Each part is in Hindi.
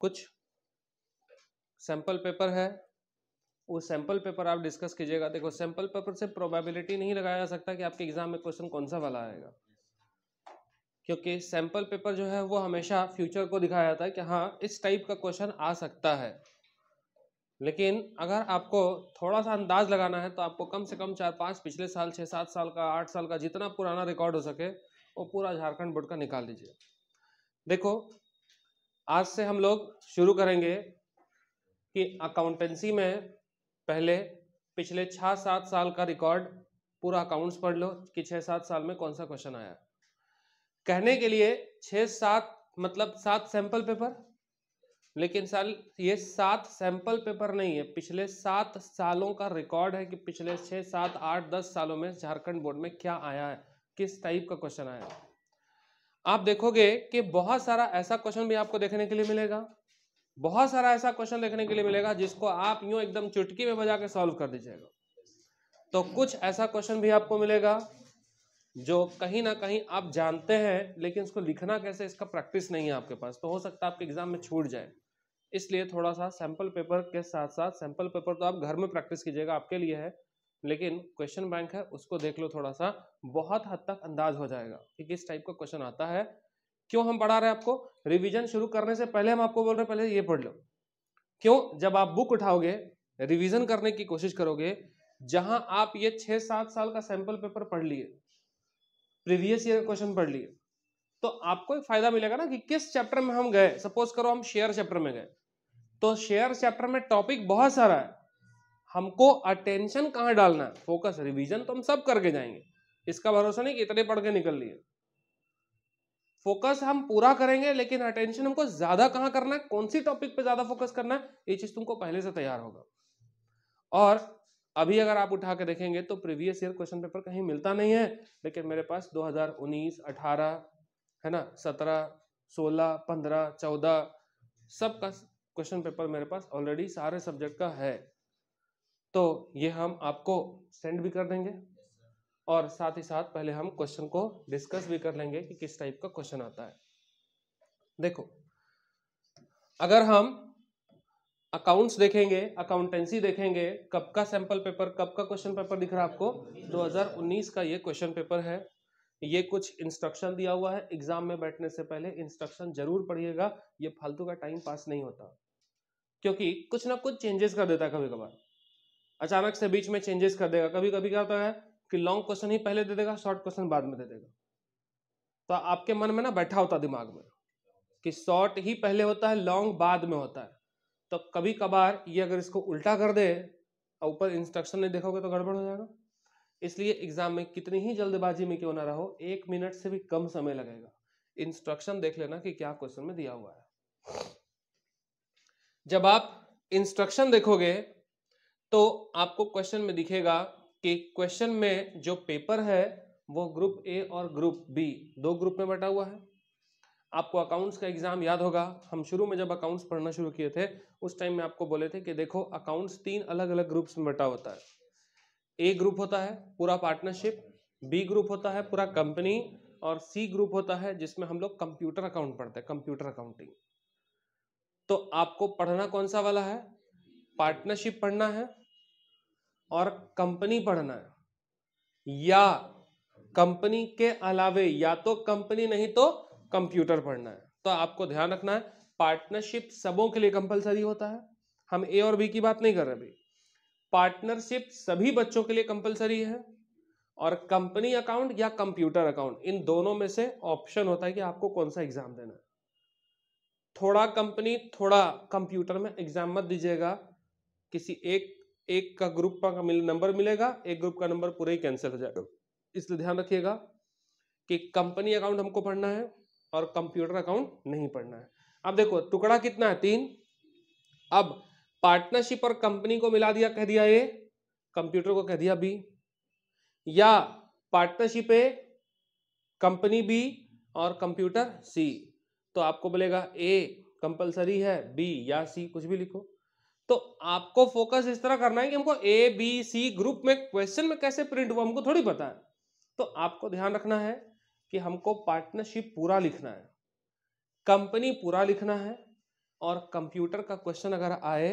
कुछ सैंपल पेपर है वो सैंपल पेपर आप डिस्कस कीजिएगा देखो सैंपल पेपर से प्रोबेबिलिटी नहीं लगाया जा सकता कि आपके एग्जाम में क्वेश्चन कौन सा वाला आएगा क्योंकि सैंपल पेपर जो है वो हमेशा फ्यूचर को दिखाया जाता है कि हाँ इस टाइप का क्वेश्चन आ सकता है लेकिन अगर आपको थोड़ा सा अंदाज लगाना है तो आपको कम से कम चार पाँच पिछले साल छः सात साल का आठ साल का जितना पुराना रिकॉर्ड हो सके वो पूरा झारखंड बोर्ड का निकाल लीजिए देखो आज से हम लोग शुरू करेंगे कि अकाउंटेंसी में पहले पिछले छः सात साल का रिकॉर्ड पूरा अकाउंट्स पढ़ लो कि छः सात साल में कौन सा क्वेश्चन आया कहने के लिए छः सात मतलब सात सैंपल पेपर लेकिन साल ये सात सैंपल पेपर नहीं है पिछले सात सालों का रिकॉर्ड है कि पिछले छः सात आठ दस सालों में झारखंड बोर्ड में क्या आया है किस टाइप का क्वेश्चन आया है आप देखोगे कि बहुत सारा ऐसा क्वेश्चन भी आपको देखने के लिए मिलेगा बहुत सारा ऐसा क्वेश्चन देखने के लिए मिलेगा जिसको आप यूं एकदम चुटकी में बजा के सॉल्व कर दीजिएगा तो कुछ ऐसा क्वेश्चन भी आपको मिलेगा जो कहीं ना कहीं आप जानते हैं लेकिन इसको लिखना कैसे इसका प्रैक्टिस नहीं है आपके पास तो हो सकता है आपके एग्जाम में छूट जाए इसलिए थोड़ा सा सैंपल पेपर के साथ साथ सैंपल पेपर तो आप घर में प्रैक्टिस कीजिएगा आपके लिए है लेकिन क्वेश्चन बैंक है उसको देख लो थोड़ा सा बहुत हद तक अंदाज हो जाएगा कि किस टाइप का क्वेश्चन आता है क्यों हम पढ़ा रहे हैं आपको रिवीजन शुरू करने से पहले हम आपको बोल रहे हैं पहले ये पढ़ लो क्यों जब आप बुक उठाओगे रिवीजन करने की कोशिश करोगे जहां आप ये छह सात साल का सैंपल पेपर पढ़ लिए प्रीवियस ईयर क्वेश्चन पढ़ लिए तो आपको फायदा मिलेगा ना कि किस चैप्टर में हम गए सपोज करो हम शेयर चैप्टर में गए तो शेयर चैप्टर में टॉपिक बहुत सारा है हमको अटेंशन कहाँ डालना है फोकस रिवीजन तो हम सब करके जाएंगे इसका भरोसा नहीं कि इतने पढ़ के निकल लिए फोकस हम पूरा करेंगे लेकिन अटेंशन हमको ज्यादा कहाँ करना है कौन सी टॉपिक पे ज्यादा फोकस करना है ये चीज तुमको पहले से तैयार होगा और अभी अगर आप उठा के देखेंगे तो प्रीवियस ईयर क्वेश्चन पेपर कहीं मिलता नहीं है लेकिन मेरे पास 2019, 18 है ना 17, 16, 15, 14 सब का क्वेश्चन पेपर मेरे पास ऑलरेडी सारे सब्जेक्ट का है तो ये हम आपको सेंड भी कर देंगे और साथ ही साथ पहले हम क्वेश्चन को डिस्कस भी कर लेंगे कि किस टाइप का क्वेश्चन आता है देखो अगर हम अकाउंट्स देखेंगे अकाउंटेंसी देखेंगे कब का सैंपल पेपर कब का क्वेश्चन पेपर दिख रहा है आपको 2019 का ये क्वेश्चन पेपर है ये कुछ इंस्ट्रक्शन दिया हुआ है एग्जाम में बैठने से पहले इंस्ट्रक्शन जरूर पढ़िएगा ये फालतू का टाइम पास नहीं होता क्योंकि कुछ ना कुछ चेंजेस कर देता है कभी कभार अचानक से बीच में चेंजेस कर देगा कभी कभी क्या होता है कि लॉन्ग क्वेश्चन ही पहले दे देगा शॉर्ट क्वेश्चन बाद में दे देगा तो आपके मन में ना बैठा होता दिमाग में कि शॉर्ट ही पहले होता है लॉन्ग बाद में होता है तो कभी कभार ये अगर इसको उल्टा कर दे और ऊपर इंस्ट्रक्शन नहीं देखोगे तो गड़बड़ हो जाएगा इसलिए एग्जाम में कितनी ही जल्दबाजी में क्यों ना रहो एक मिनट से भी कम समय लगेगा इंस्ट्रक्शन देख लेना कि क्या क्वेश्चन में दिया हुआ है जब आप इंस्ट्रक्शन देखोगे तो आपको क्वेश्चन में दिखेगा कि क्वेश्चन में जो पेपर है वो ग्रुप ए और ग्रुप बी दो ग्रुप में बटा हुआ है आपको अकाउंट्स का एग्जाम याद होगा हम शुरू में जब अकाउंट्स पढ़ना शुरू किए थे उस टाइम में आपको बोले थे कि देखो अकाउंट्स तीन अलग अलग ग्रुप्स में बटा होता है ए ग्रुप होता है पूरा पार्टनरशिप बी ग्रुप होता है पूरा कंपनी और सी ग्रुप होता है जिसमें हम लोग कंप्यूटर अकाउंट पढ़ते हैं कंप्यूटर अकाउंटिंग तो आपको पढ़ना कौन सा वाला है पार्टनरशिप पढ़ना है और कंपनी पढ़ना है या कंपनी के अलावे या तो कंपनी नहीं तो कंप्यूटर पढ़ना है तो आपको ध्यान रखना है पार्टनरशिप सबों के लिए कंपलसरी होता है हम ए और बी की बात नहीं कर रहे अभी पार्टनरशिप सभी बच्चों के लिए कंपलसरी है और कंपनी अकाउंट या कंप्यूटर अकाउंट इन दोनों में से ऑप्शन होता है कि आपको कौन सा एग्जाम देना है थोड़ा कंपनी थोड़ा कंप्यूटर में एग्जाम मत दीजिएगा किसी एक एक का ग्रुप का मिल, नंबर मिलेगा एक ग्रुप का नंबर पूरा ही कैंसिल हो जाएगा इसलिए ध्यान रखिएगा कि कंपनी अकाउंट हमको पढ़ना है और कंप्यूटर अकाउंट नहीं पढ़ना है अब देखो टुकड़ा कितना है तीन अब पार्टनरशिप और कंपनी को मिला दिया कह दिया ए कंप्यूटर को कह दिया बी या पार्टनरशिप ए कंपनी बी और कंप्यूटर सी तो आपको बोलेगा ए कंपलसरी है बी या सी कुछ भी लिखो तो आपको फोकस इस तरह करना है कि हमको ए बी सी ग्रुप में क्वेश्चन में कैसे प्रिंट हुआ हमको थोड़ी पता है तो आपको ध्यान रखना है कि हमको पार्टनरशिप पूरा लिखना है कंपनी पूरा लिखना है और कंप्यूटर का क्वेश्चन अगर आए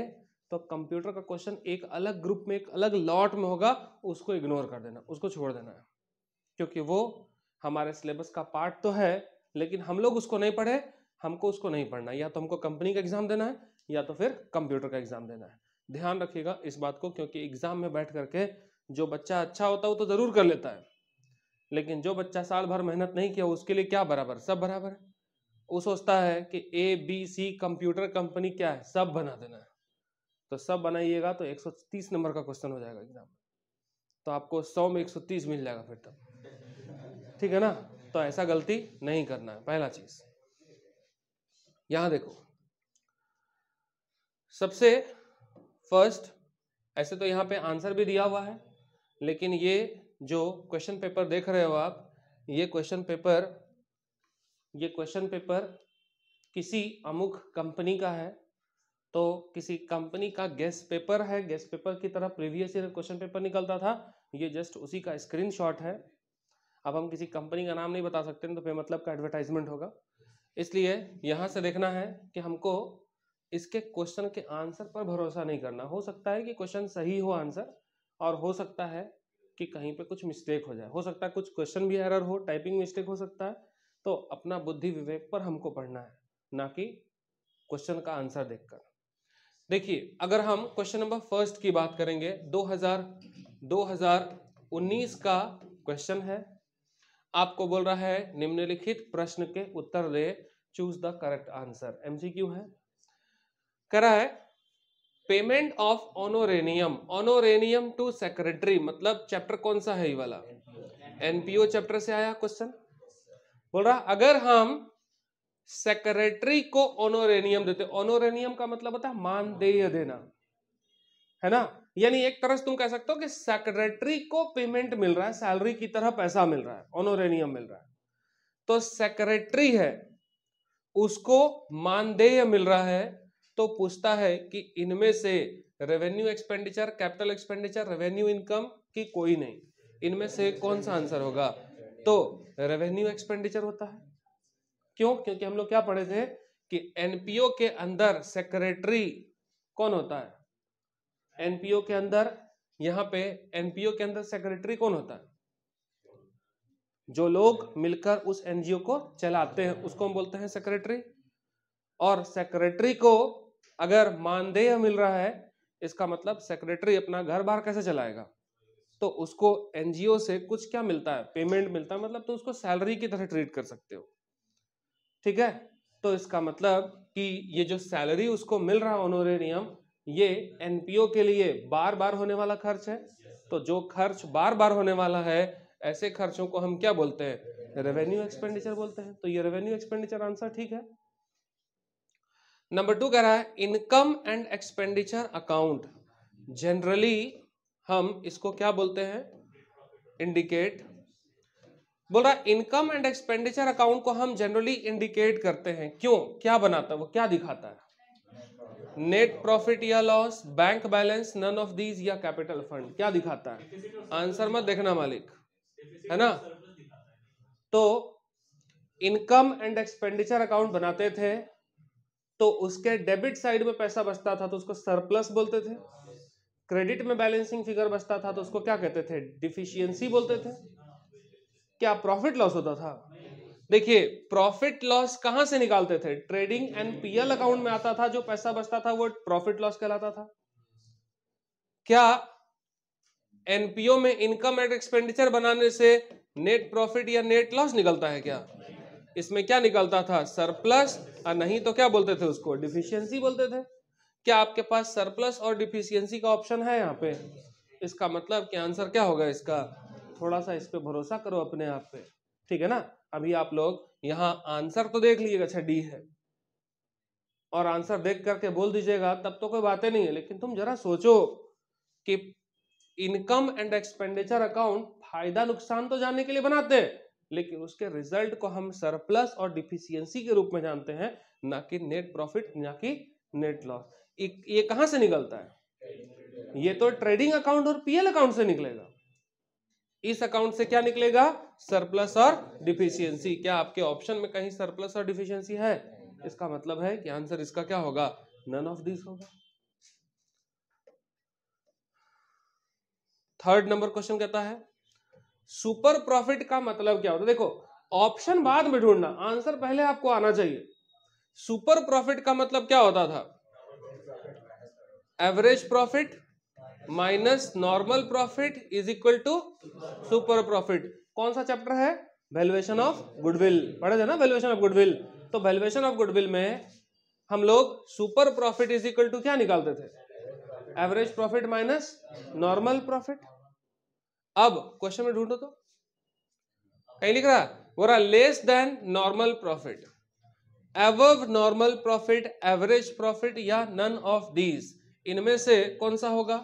तो कंप्यूटर का क्वेश्चन एक अलग ग्रुप में एक अलग लॉट में होगा उसको इग्नोर कर देना उसको छोड़ देना है क्योंकि वो हमारे सिलेबस का पार्ट तो है लेकिन हम लोग उसको नहीं पढ़े हमको उसको नहीं पढ़ना या तो हमको कंपनी का एग्जाम देना है या तो फिर कंप्यूटर का एग्जाम देना है ध्यान रखिएगा इस बात को क्योंकि एग्जाम में बैठ करके जो बच्चा अच्छा होता है वो तो जरूर कर लेता है लेकिन जो बच्चा साल भर मेहनत नहीं किया उसके लिए क्या बराबर सब बराबर है वो सोचता है कि A B C computer company क्या है सब बना देना है तो सब बनाइएगा तो 130 नंबर का क्वेश्चन हो जाएगा एग्जाम तो आपको 100 में 130 मिल जाएगा फिर तब तो। ठीक है ना तो ऐसा गलती नहीं करना है पहला चीज यहां देखो सबसे फर्स्ट ऐसे तो यहाँ पे आंसर भी दिया हुआ है लेकिन ये जो क्वेश्चन पेपर देख रहे हो आप ये क्वेश्चन पेपर ये क्वेश्चन पेपर किसी अमुक कंपनी का है तो किसी कंपनी का गैस पेपर है गैस पेपर की तरह प्रीवियस ईयर क्वेश्चन पेपर निकलता था ये जस्ट उसी का स्क्रीनशॉट है अब हम किसी कंपनी का नाम नहीं बता सकते तो फिर मतलब का एडवर्टाइजमेंट होगा इसलिए यहाँ से देखना है कि हमको इसके क्वेश्चन के आंसर पर भरोसा नहीं करना हो सकता है कि क्वेश्चन सही हो आंसर और हो सकता है कि कहीं पे कुछ मिस्टेक हो जाए हो सकता है कुछ क्वेश्चन भी एरर हो टाइपिंग मिस्टेक हो सकता है तो अपना बुद्धि विवेक पर हमको पढ़ना है ना कि क्वेश्चन का आंसर देखकर देखिए अगर हम क्वेश्चन नंबर फर्स्ट की बात करेंगे 2000 2019 का क्वेश्चन है आपको बोल रहा है निम्नलिखित प्रश्न के उत्तर दे choose the correct answer MCQ है करा है payment of honorarium honorarium to secretary मतलब चैप्टर कौन सा है ये वाला एनपीओ चैप्टर से आया क्वेश्चन बोल रहा अगर हम सेक्रेटरी को ऑनोरेनियम देते ऑनोरेनियम का मतलब होता है मानदेय देना है ना यानी एक तरह से तुम कह सकते हो कि सेक्रेटरी को पेमेंट मिल रहा है सैलरी की तरह पैसा मिल रहा है ऑनोरेनियम मिल रहा है तो सेक्रेटरी है उसको मानदेय मिल रहा है तो पूछता है कि इनमें से revenue expenditure capital expenditure revenue income की कोई नहीं इनमें से कौन सा आंसर होगा तो रेवेन्यू एक्सपेंडिचर होता है क्यों क्योंकि हम लोग क्या पढ़े थे कि एनपीओ के अंदर सेक्रेटरी कौन होता है एनपीओ के अंदर यहां पे एनपीओ के अंदर सेक्रेटरी कौन होता है जो लोग मिलकर उस एनजीओ को चलाते हैं उसको हम बोलते हैं सेक्रेटरी और सेक्रेटरी को अगर मानदेय मिल रहा है इसका मतलब सेक्रेटरी अपना घर बार कैसे चलाएगा तो उसको एनजीओ से कुछ क्या मिलता है पेमेंट मिलता है मतलब तो उसको सैलरी की तरह ट्रीट कर सकते हो ठीक है तो इसका मतलब कि ये जो सैलरी उसको मिल रहा ऑनोरेनियम ये एनपीओ के लिए बार बार होने वाला खर्च है तो जो खर्च बार बार होने वाला है ऐसे खर्चों को हम क्या बोलते हैं रेवेन्यू एक्सपेंडिचर बोलते हैं तो ये रेवेन्यू एक्सपेंडिचर आंसर ठीक है नंबर टू कह रहा है income and expenditure account generally हम इसको क्या बोलते हैं इंडिकेट बोल रहा इनकम एंड एक्सपेंडिचर अकाउंट को हम जनरली इंडिकेट करते हैं क्यों क्या बनाता है वो क्या दिखाता है नेट प्रॉफिट या loss bank balance none of these या कैपिटल फंड क्या दिखाता है आंसर मत देखना मालिक है ना तो इनकम एंड एक्सपेंडिचर अकाउंट बनाते थे तो उसके डेबिट साइड में पैसा बचता था तो उसको सरप्लस बोलते थे क्रेडिट में बैलेंसिंग फिगर बचता था तो उसको क्या कहते थे डिफिशियंसी बोलते थे क्या प्रॉफिट लॉस होता था देखिए प्रॉफिट लॉस कहां से निकालते थे ट्रेडिंग एंड पीएल अकाउंट में आता था जो पैसा बचता था वो प्रॉफिट लॉस कहलाता था क्या एनपीओ में इनकम एंड एक्सपेंडिचर बनाने से नेट प्रॉफिट या नेट लॉस निकलता है क्या इसमें क्या निकलता था सरप्लस और नहीं तो क्या बोलते थे उसको डिफिशियंसी बोलते थे क्या आपके पास सरप्लस और डिफिशियंसी का ऑप्शन है यहाँ पे इसका मतलब कि आंसर क्या होगा इसका थोड़ा सा इस पर भरोसा करो अपने आप पे ठीक है ना अभी आप लोग यहाँ आंसर तो देख लीजिएगा अच्छा डी है और आंसर देख करके बोल दीजिएगा तब तो कोई बातें नहीं है लेकिन तुम जरा सोचो कि इनकम एंड एक्सपेंडिचर अकाउंट फायदा नुकसान तो जानने के लिए बनाते हैं लेकिन उसके रिजल्ट को हम सरप्लस और डिफिशियंसी के रूप में जानते हैं ना कि नेट प्रॉफिट ना कि नेट लॉस ये कहां से निकलता है ये तो ट्रेडिंग अकाउंट और पीएल अकाउंट से निकलेगा इस अकाउंट से क्या निकलेगा सरप्लस और डिफिशियंसी क्या आपके ऑप्शन में कहीं सरप्लस और डिफिशियंसी है इसका मतलब है कि आंसर इसका क्या होगा नन ऑफ दिस होगा थर्ड नंबर क्वेश्चन कहता है सुपर प्रॉफिट का मतलब क्या होता है देखो ऑप्शन बाद में ढूंढना आंसर पहले आपको आना चाहिए सुपर प्रॉफिट का मतलब क्या होता था average profit minus normal profit is equal to super profit कौन सा चैप्टर है वैल्यूएशन ऑफ गुडविल पढ़ा जाए ना वैल्यूएशन ऑफ गुडविल तो वैल्यूएशन ऑफ गुडविल में हम लोग super profit is equal to क्या निकालते थे average profit minus normal profit अब क्वेश्चन में ढूंढो तो कहीं लिख रहा वो रहा लेस देन नॉर्मल प्रॉफिट एव नॉर्मल प्रॉफिट एवरेज प्रॉफिट या नन ऑफ डीज इनमें से कौन सा होगा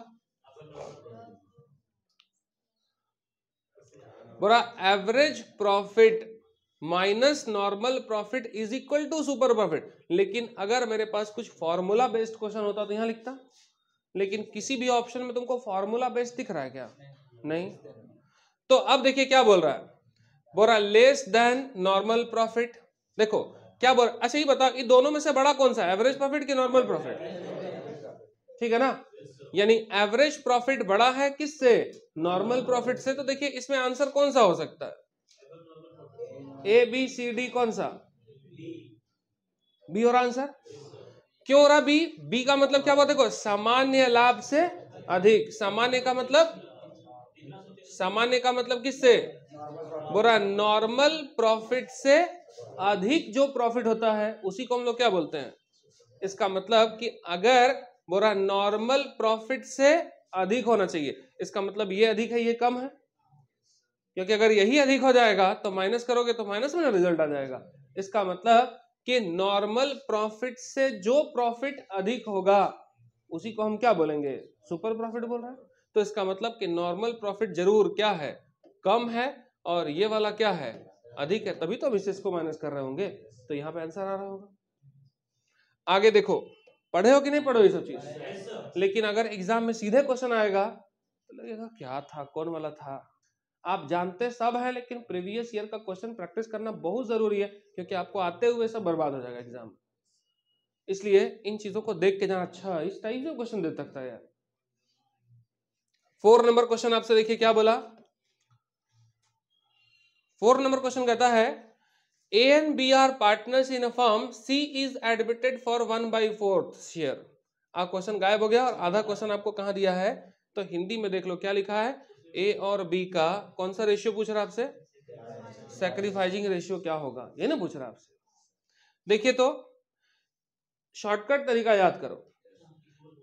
बोरा average profit minus normal profit is equal to super profit लेकिन अगर मेरे पास कुछ फॉर्मूला बेस्ड क्वेश्चन होता तो यहां लिखता लेकिन किसी भी ऑप्शन में तुमको फॉर्मूला बेस्ड दिख रहा है क्या नहीं तो अब देखिए क्या बोल रहा है बोल रहा लेस देन नॉर्मल प्रॉफिट देखो क्या बोल अच्छा ये बताओ ये दोनों में से बड़ा कौन सा एवरेज प्रॉफिट कि नॉर्मल प्रॉफिट ठीक है ना यानी एवरेज प्रॉफिट बड़ा है किससे नॉर्मल प्रॉफिट से तो देखिए इसमें आंसर कौन सा हो सकता है ए बी सी डी कौन सा बी हो रहा आंसर क्यों हो रहा बी बी का मतलब क्या हुआ देखो सामान्य लाभ से अधिक सामान्य का मतलब सामान्य का मतलब किससे बुरा नॉर्मल प्रॉफिट से अधिक जो प्रॉफिट होता है उसी को हम लोग क्या बोलते हैं इसका मतलब कि अगर बोरा नॉर्मल प्रॉफिट से अधिक होना चाहिए इसका मतलब ये अधिक है ये कम है क्योंकि अगर यही अधिक हो जाएगा तो माइनस करोगे तो माइनस में रिजल्ट आ जाएगा इसका मतलब कि नॉर्मल प्रॉफिट से जो प्रॉफिट अधिक होगा उसी को हम क्या बोलेंगे सुपर प्रॉफिट बोल रहे हैं तो इसका मतलब कि नॉर्मल प्रॉफिट जरूर क्या है कम है और ये वाला क्या है अधिक है तभी तो हम इसको माइनस कर रहे होंगे तो यहाँ पे आंसर आ रहा होगा आगे देखो पढ़े हो कि नहीं पढ़ो ये सब चीज लेकिन अगर एग्जाम में सीधे क्वेश्चन आएगा तो लगेगा क्या था कौन वाला था आप जानते सब है लेकिन प्रीवियस ईयर का क्वेश्चन प्रैक्टिस करना बहुत जरूरी है क्योंकि आपको आते हुए सब बर्बाद हो जाएगा एग्जाम इसलिए इन चीजों को देख के जाना अच्छा इस टाइप से क्वेश्चन दे सकता है यार फोर नंबर क्वेश्चन आपसे देखिए क्या बोला फोर नंबर क्वेश्चन कहता है A and B are partners in a firm C is admitted for one by fourth share आ क्वेश्चन गायब हो गया और आधा क्वेश्चन आपको कहा दिया है तो हिंदी में देख लो क्या लिखा है ए और बी का कौन सा रेशियो पूछ रहा आपसे सेक्रीफाइजिंग रेशियो क्या होगा ये ना पूछ रहा आपसे देखिए तो शॉर्टकट तरीका याद करो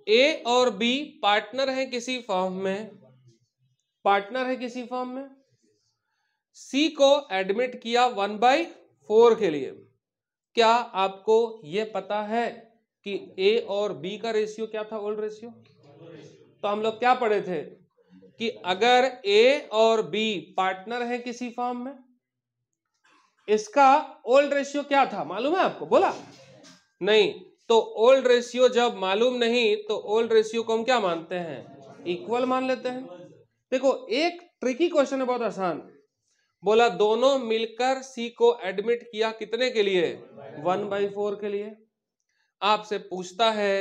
ए और बी पार्टनर है किसी फॉर्म में पार्टनर है किसी फॉर्म में सी को एडमिट किया वन बाई फोर के लिए क्या आपको यह पता है कि ए और बी का रेशियो क्या था ओल्ड रेशियो तो हम लोग क्या पढ़े थे कि अगर ए और बी पार्टनर है किसी फॉर्म में इसका ओल्ड रेशियो क्या था मालूम है आपको बोला नहीं तो ओल्ड रेशियो जब मालूम नहीं तो ओल्ड रेशियो को हम क्या मानते हैं इक्वल मान लेते हैं देखो एक ट्रिकी क्वेश्चन है बहुत आसान बोला दोनों मिलकर सी को एडमिट किया कितने के लिए वन बाई फोर के लिए आपसे पूछता है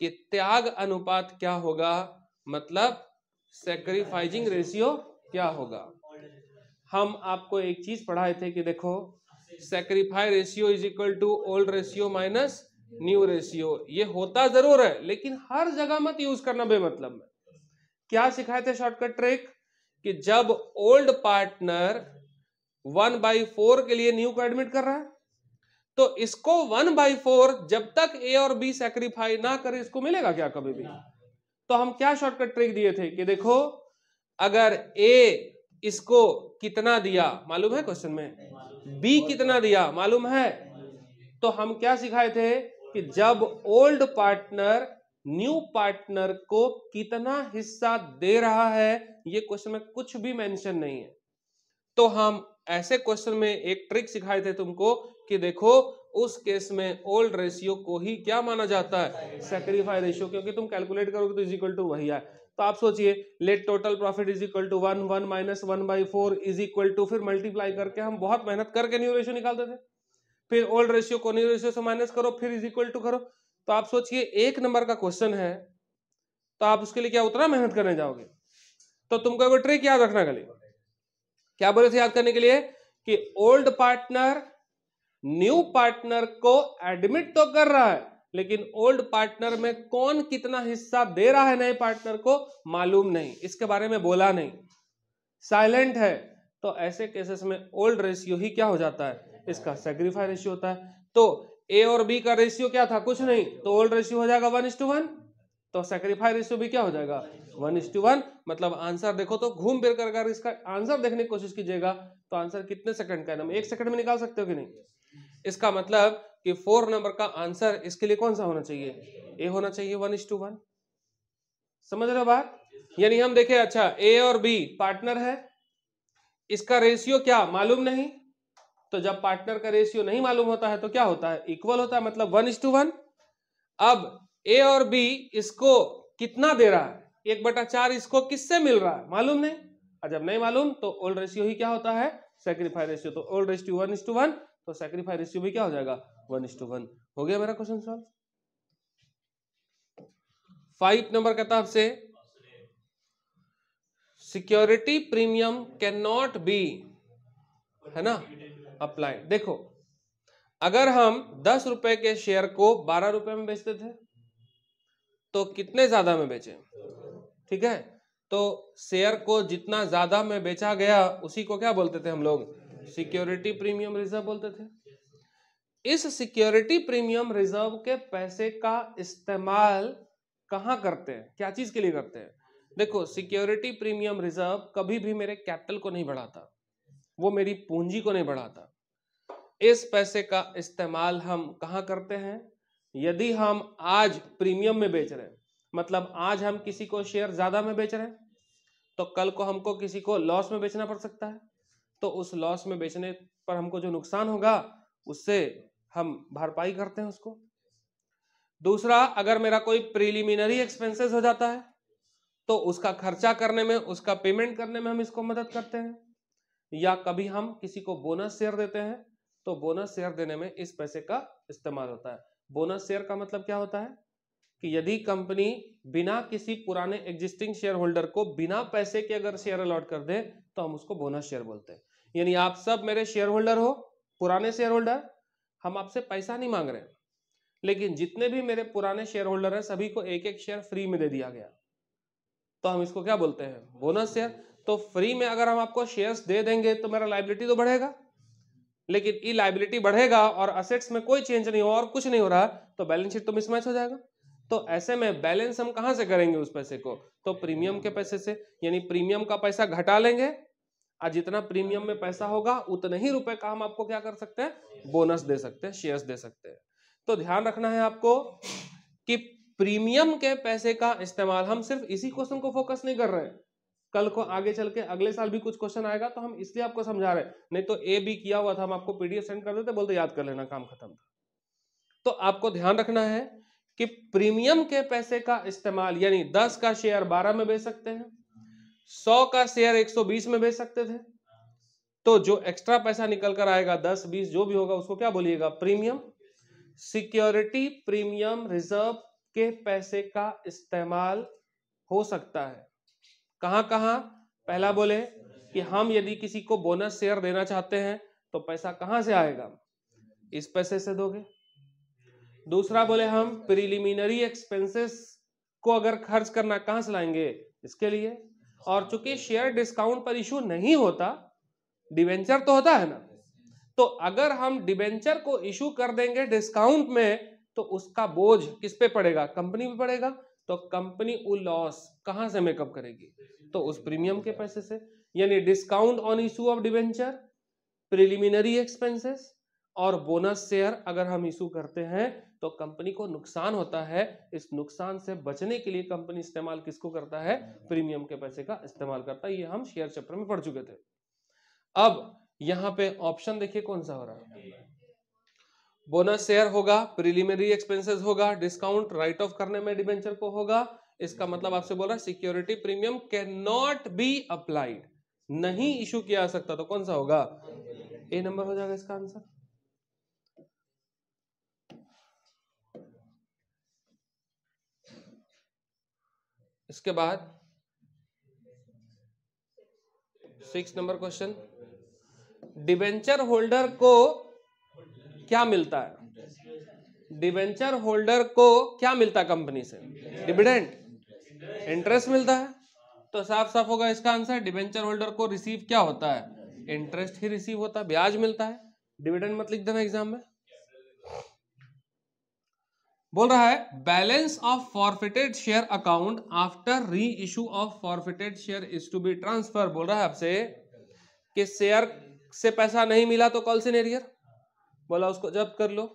कि त्याग अनुपात क्या होगा मतलब सेक्रीफाइजिंग रेशियो क्या होगा हम आपको एक चीज पढ़ाए थे कि देखो sacrifice ratio is equal to old ratio minus new ratio ये होता जरूर है लेकिन हर जगह मत यूज करना बेमतलब में क्या सिखाए थे शॉर्टकट ट्रिक कि जब old partner one by four के लिए न्यू को एडमिट कर रहा है तो इसको वन बाई फोर जब तक ए और बी सेक्रीफाई ना करे इसको मिलेगा क्या कभी भी तो हम क्या शॉर्टकट ट्रिक दिए थे कि देखो अगर ए इसको कितना दिया मालूम है क्वेश्चन में बी कितना दिया मालूम है तो हम क्या सिखाए थे कि जब ओल्ड पार्टनर न्यू पार्टनर को कितना हिस्सा दे रहा है ये क्वेश्चन में कुछ भी मेंशन नहीं है तो हम ऐसे क्वेश्चन में एक ट्रिक सिखाए थे तुमको कि देखो उस केस में ओल्ड रेशियो को ही क्या माना जाता है सेक्रीफाई रेशियो क्योंकि तुम कैलकुलेट करोगे तो इज इक्वल टू वही आए तो आप सोचिए let total profit is equal to one one minus one by four is equal to फिर मल्टीप्लाई करके हम बहुत मेहनत करके न्यू रेशियो निकालते थे फिर ओल्ड रेशियो को न्यू रेशियो से माइनस करो फिर इज इक्वल टू करो तो आप सोचिए एक नंबर का क्वेश्चन है तो आप उसके लिए क्या उतना मेहनत करने जाओगे तो तुमको एक ट्रिक याद रखना गली क्या बोले थे याद करने के लिए कि ओल्ड पार्टनर न्यू पार्टनर को एडमिट तो कर रहा है लेकिन ओल्ड पार्टनर में कौन कितना हिस्सा दे रहा है नए पार्टनर को मालूम नहीं इसके बारे में बोला नहीं साइलेंट है तो ऐसे केसेस में ओल्ड रेशियो ही क्या हो जाता है इसका सेक्रीफाई रेशियो होता है तो ए और बी का रेशियो क्या था कुछ नहीं तो ओल्ड रेशियो हो जाएगा वन इज टू वन तो सेक्रीफाई रेशियो भी क्या हो जाएगा वन इज टू वन मतलब आंसर देखो तो घूम फिर कर अगर इसका आंसर देखने की कोशिश कीजिएगा तो आंसर कितने सेकंड का है हम एक सेकंड में निकाल सकते हो कि नहीं इसका मतलब कि फोर नंबर का आंसर इसके लिए कौन सा होना चाहिए ए होना चाहिए वन इज टू वन समझ रहे हो बात यानी हम देखें अच्छा ए और बी पार्टनर है इसका रेशियो क्या मालूम नहीं तो जब पार्टनर का रेशियो नहीं मालूम होता है तो क्या होता है इक्वल होता है मतलब वन इज टू वन अब ए और बी इसको कितना दे रहा है एक बटा चार इसको किससे मिल रहा है मालूम नहीं और जब नहीं मालूम तो ओल्ड रेशियो ही क्या होता है सेक्रीफाई रेशियो तो old ratio one is to one तो सेक्रीफाई रेशियो भी क्या हो जाएगा वन इज टू वन हो गया मेरा क्वेश्चन सॉल्व फाइव नंबर कहता है आपसे security premium can not be है ना अप्लाई देखो अगर हम दस रुपए के शेयर को बारह रुपए में बेचते थे तो कितने ज्यादा में बेचे ठीक है तो शेयर को जितना ज्यादा में बेचा गया उसी को क्या बोलते थे हम लोग सिक्योरिटी प्रीमियम रिजर्व बोलते थे इस सिक्योरिटी प्रीमियम रिजर्व के पैसे का इस्तेमाल कहा करते हैं क्या चीज के लिए करते हैं देखो सिक्योरिटी प्रीमियम रिजर्व कभी भी मेरे कैपिटल को नहीं बढ़ाता वो मेरी पूंजी को नहीं बढ़ाता इस पैसे का इस्तेमाल हम कहाँ करते हैं यदि हम आज प्रीमियम में बेच रहे हैं मतलब आज हम किसी को शेयर ज़्यादा में बेच रहे हैं तो कल को हमको किसी को लॉस में बेचना पड़ सकता है तो उस लॉस में बेचने पर हमको जो नुकसान होगा उससे हम भरपाई करते हैं उसको दूसरा अगर मेरा कोई प्रीलिमिनरी एक्सपेंसेस हो जाता है तो उसका खर्चा करने में उसका पेमेंट करने में हम इसको मदद करते हैं या कभी हम किसी को बोनस शेयर देते हैं तो बोनस शेयर देने में इस पैसे का इस्तेमाल होता है बोनस शेयर का मतलब क्या होता है कि यदि कंपनी बिना किसी पुराने एग्जिस्टिंग शेयर होल्डर को बिना पैसे के अगर शेयर अलॉट कर दे तो हम उसको बोनस शेयर बोलते हैं यानी आप सब मेरे शेयर होल्डर हो पुराने शेयर होल्डर हम आपसे पैसा नहीं मांग रहे लेकिन जितने भी मेरे पुराने शेयर होल्डर हैं सभी को एक एक शेयर फ्री में दे दिया गया तो हम इसको क्या बोलते हैं बोनस शेयर तो फ्री में अगर हम आपको शेयर्स दे देंगे तो मेरा लाइबिलिटी तो बढ़ेगा लेकिन ई लाइबिलिटी बढ़ेगा और असेट्स में कोई चेंज नहीं हो और कुछ नहीं हो रहा तो बैलेंस शीट तो मिसमैच हो जाएगा तो ऐसे में बैलेंस हम कहां से करेंगे उस पैसे को तो प्रीमियम के पैसे से यानी प्रीमियम का पैसा घटा लेंगे और जितना प्रीमियम में पैसा होगा उतने ही रुपए का हम आपको क्या कर सकते हैं बोनस दे सकते हैं शेयर्स दे सकते हैं तो ध्यान रखना है आपको कि प्रीमियम के पैसे का इस्तेमाल हम सिर्फ इसी क्वेश्चन को फोकस नहीं कर रहे हैं कल को आगे चल के अगले साल भी कुछ क्वेश्चन आएगा तो हम इसलिए आपको समझा रहे हैं नहीं तो ए बी किया हुआ था हम आपको पीडीएफ सेंड कर देते बोलते याद कर लेना काम खत्म था तो आपको ध्यान रखना है कि प्रीमियम के पैसे का इस्तेमाल यानी 10 का शेयर 12 में बेच सकते हैं 100 का शेयर 120 में बेच सकते थे तो जो एक्स्ट्रा पैसा निकल कर आएगा 10 20 जो भी होगा उसको क्या बोलिएगा प्रीमियम सिक्योरिटी प्रीमियम रिजर्व के पैसे का इस्तेमाल हो सकता है कहां कहां पहला बोले कि हम यदि किसी को बोनस शेयर देना चाहते हैं तो पैसा कहां से आएगा इस पैसे से दोगे दूसरा बोले हम प्रिलिमिनरी एक्सपेंसेस को अगर खर्च करना कहां से लाएंगे इसके लिए और चूंकि शेयर डिस्काउंट पर इशू नहीं होता डिवेंचर तो होता है ना तो अगर हम डिवेंचर को इशू कर देंगे डिस्काउंट में तो उसका बोझ किस पे पड़ेगा कंपनी पे पड़ेगा तो कंपनी लॉस कहां से मेकअप करेगी तो उस प्रीमियम के पैसे से यानी discount on issue of debenture preliminary expenses और बोनस शेयर अगर हम इशू करते हैं तो कंपनी को नुकसान होता है इस नुकसान से बचने के लिए कंपनी इस्तेमाल किसको करता है प्रीमियम के पैसे का इस्तेमाल करता है ये हम शेयर चैप्टर में पढ़ चुके थे अब यहां पे ऑप्शन देखिए कौन सा हो रहा है बोनस शेयर होगा प्रिलिमिनरी एक्सपेंसेस होगा डिस्काउंट राइट ऑफ करने में डिवेंचर को होगा इसका मतलब आपसे बोल रहा है security premium can not be applied नहीं इशू किया जा सकता तो कौन सा होगा ए नंबर हो जाएगा इसका आंसर इसके बाद six number question debenture holder को क्या मिलता है डिवेंचर होल्डर को क्या मिलता है कंपनी से डिविडेंट इंटरेस्ट मिलता है तो साफ साफ होगा इसका आंसर डिबेंचर होल्डर को रिसीव क्या होता है इंटरेस्ट ही रिसीव होता है ब्याज मिलता है डिविडेंड मत लिख देना एग्जाम में बोल रहा है balance of forfeited share account after reissue of forfeited share is to be transfer बोल रहा है आपसे कि शेयर से पैसा नहीं मिला तो कॉल से नेरियर बोला उसको जब्त कर लो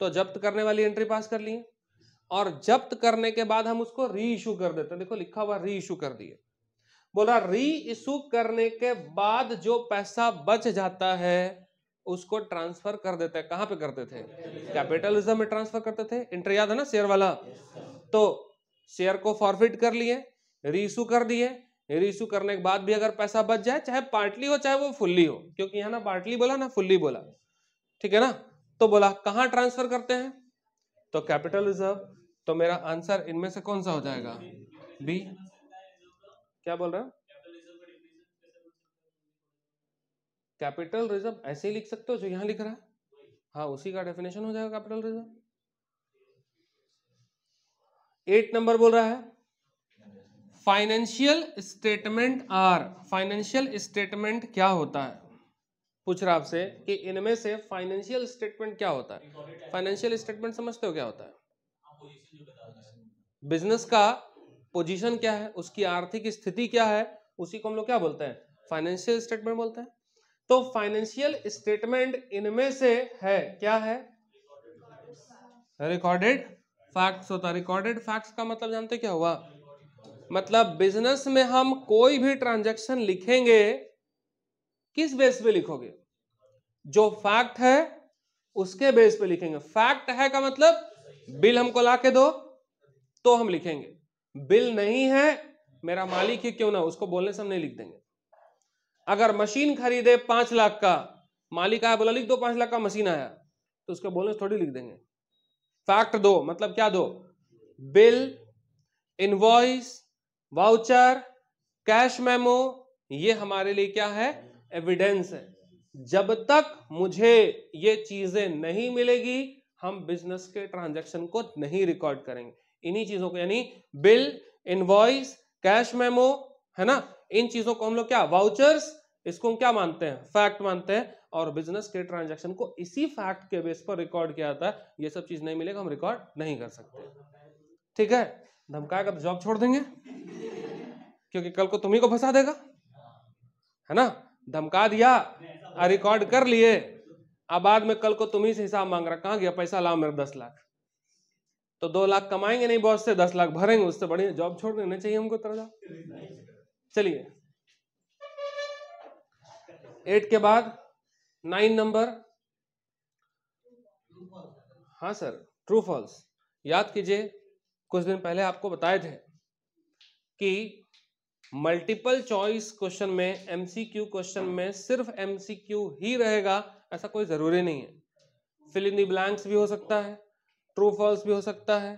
तो जब्त करने वाली एंट्री पास कर ली है और जब्त करने के बाद हम उसको री इशू कर देते हैं देखो लिखा हुआ री इशू कर दिए बोला री इशू करने के बाद जो पैसा बच जाता है उसको ट्रांसफर कर देते हैं कहां पे करते थे कैपिटलिज्म में ट्रांसफर करते थे इंटर याद है ना शेयर वाला तो शेयर को फॉरफिट कर लिए री इशू कर दिए रीइशू करने के बाद भी अगर पैसा बच जाए चाहे पार्टली हो चाहे वो फुल्ली हो क्योंकि यहां ना पार्टली बोला ना फुल्ली बोला ठीक है ना तो बोला कहां ट्रांसफर करते हैं तो कैपिटल रिजर्व तो मेरा आंसर इनमें से कौन सा हो जाएगा बी क्या बोल रहे हो कैपिटल रिजर्व ऐसे ही लिख सकते हो जो यहां लिख रहा है हाँ उसी का डेफिनेशन हो जाएगा कैपिटल रिजर्व एट नंबर बोल रहा है financial statement are financial statement क्या होता है पूछ रहा आपसे कि इनमें से फाइनेंशियल स्टेटमेंट क्या होता है फाइनेंशियल स्टेटमेंट समझते हो क्या होता है बिजनेस का पोजीशन क्या है उसकी आर्थिक स्थिति क्या है उसी को हम लोग क्या बोलते हैं फाइनेंशियल स्टेटमेंट बोलते हैं तो फाइनेंशियल स्टेटमेंट इनमें से है क्या है रिकॉर्डेड फैक्ट्स होता रिकॉर्डेड फैक्ट्स का मतलब जानते क्या हुआ मतलब बिजनेस में हम कोई भी ट्रांजेक्शन लिखेंगे किस बेस पे लिखोगे जो फैक्ट है उसके बेस पे लिखेंगे फैक्ट है का मतलब बिल हमको ला के दो तो हम लिखेंगे बिल नहीं है मेरा मालिक ही क्यों ना उसको बोलने से हम नहीं लिख देंगे अगर मशीन खरीदे पांच लाख का मालिक आया बोला लिख दो पांच लाख का मशीन आया तो उसके बोलने से थोड़ी लिख देंगे फैक्ट दो मतलब क्या दो bill invoice voucher cash memo ये हमारे लिए क्या है एविडेंस है जब तक मुझे ये चीजें नहीं मिलेगी हम बिजनेस के ट्रांजैक्शन को नहीं रिकॉर्ड करेंगे इन्हीं चीजों को यानी बिल इनवॉइस कैश मेमो है ना इन चीजों को हम लोग क्या वाउचर्स इसको हम क्या मानते हैं फैक्ट मानते हैं और बिजनेस के ट्रांजैक्शन को इसी फैक्ट के बेस पर रिकॉर्ड किया जाता है ये सब चीज नहीं मिलेगा हम रिकॉर्ड नहीं कर सकते ठीक है धमकाएगा तो जॉब छोड़ देंगे क्योंकि कल को तुम्ही को फंसा देगा है ना धमका दिया रिकॉर्ड कर लिए अब बाद में कल को तुम्ही से हिसाब मांग रहा कहा गया पैसा लाओ मेरा दस लाख तो दो लाख कमाएंगे नहीं बॉस से दस लाख भरेंगे उससे बढ़िया जॉब छोड़ देना चाहिए हमको तरह चलिए एट के बाद नाइन नंबर हाँ सर ट्रू फॉल्स याद कीजिए कुछ दिन पहले आपको बताए थे कि मल्टीपल चॉइस क्वेश्चन में एमसीक्यू क्वेश्चन में सिर्फ एमसीक्यू ही रहेगा ऐसा कोई ज़रूरी नहीं है फिल इन ब्लैंक्स भी हो सकता है ट्रू फॉल्स भी हो सकता है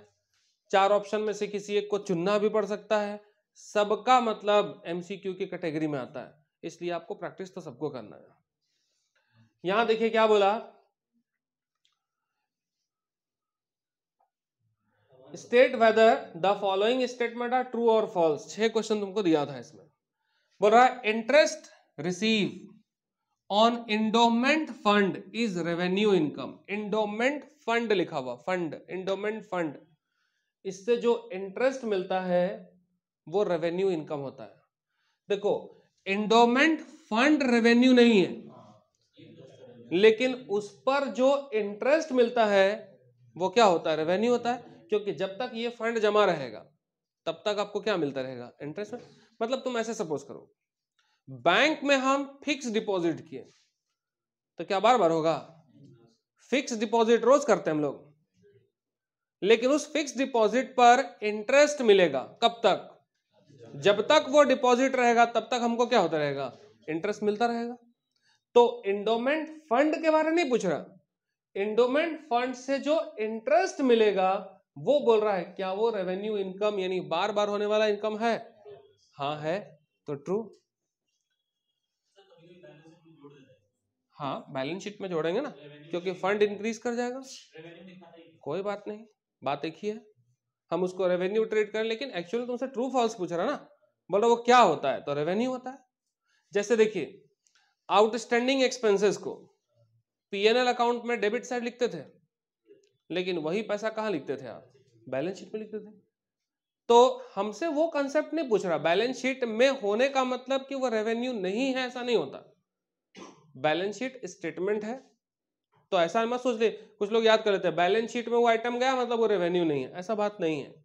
चार ऑप्शन में से किसी एक को चुनना भी पड़ सकता है सबका मतलब एमसीक्यू की कैटेगरी में आता है इसलिए आपको प्रैक्टिस तो सबको करना है यहां देखिए क्या बोला state whether the following statement are true और फॉल्स छह क्वेश्चन तुमको दिया था इसमें बोल रहा है interest receive on endowment fund is revenue income endowment fund लिखा हुआ फंड इंडोमेंट फंड इससे जो इंटरेस्ट मिलता है वो रेवेन्यू इनकम होता है देखो इंडोमेंट फंड रेवेन्यू नहीं है लेकिन उस पर जो इंटरेस्ट मिलता है वो क्या होता है रेवेन्यू होता है क्योंकि जब तक ये फंड जमा रहेगा तब तक आपको क्या मिलता रहेगा इंटरेस्ट मतलब तुम ऐसे सपोज करो बैंक में हम फिक्स डिपॉजिट किए तो क्या बार बार होगा फिक्स डिपॉजिट रोज करते हैं हम लोग लेकिन उस फिक्स डिपॉजिट पर इंटरेस्ट मिलेगा कब तक जब तक वो डिपॉजिट रहेगा तब तक हमको क्या होता रहेगा इंटरेस्ट मिलता रहेगा तो इंडोमेंट फंड के बारे में नहीं पूछ रहा इंडोमेंट फंड से जो इंटरेस्ट मिलेगा वो बोल रहा है क्या वो रेवेन्यू इनकम यानी बार बार होने वाला इनकम है हाँ है तो ट्रू हाँ बैलेंस शीट में जोड़ेंगे ना क्योंकि फंड इंक्रीज कर जाएगा कोई बात नहीं बात एक ही है हम उसको रेवेन्यू ट्रेड करें लेकिन एक्चुअली तुमसे ट्रू फॉल्स पूछ रहा ना बोलो वो क्या होता है तो रेवेन्यू होता है जैसे देखिए आउटस्टैंडिंग एक्सपेंसेस को पीएनएल अकाउंट में डेबिट साइड लिखते थे लेकिन वही पैसा कहाँ लिखते थे आप बैलेंस शीट में लिखते थे तो हमसे वो कंसेप्ट नहीं पूछ रहा बैलेंस शीट में होने का मतलब कि वो रेवेन्यू नहीं है ऐसा नहीं होता बैलेंस शीट स्टेटमेंट है तो ऐसा मत सोच ले कुछ लोग याद कर लेते हैं बैलेंस शीट में वो आइटम गया मतलब वो रेवेन्यू नहीं है ऐसा बात नहीं है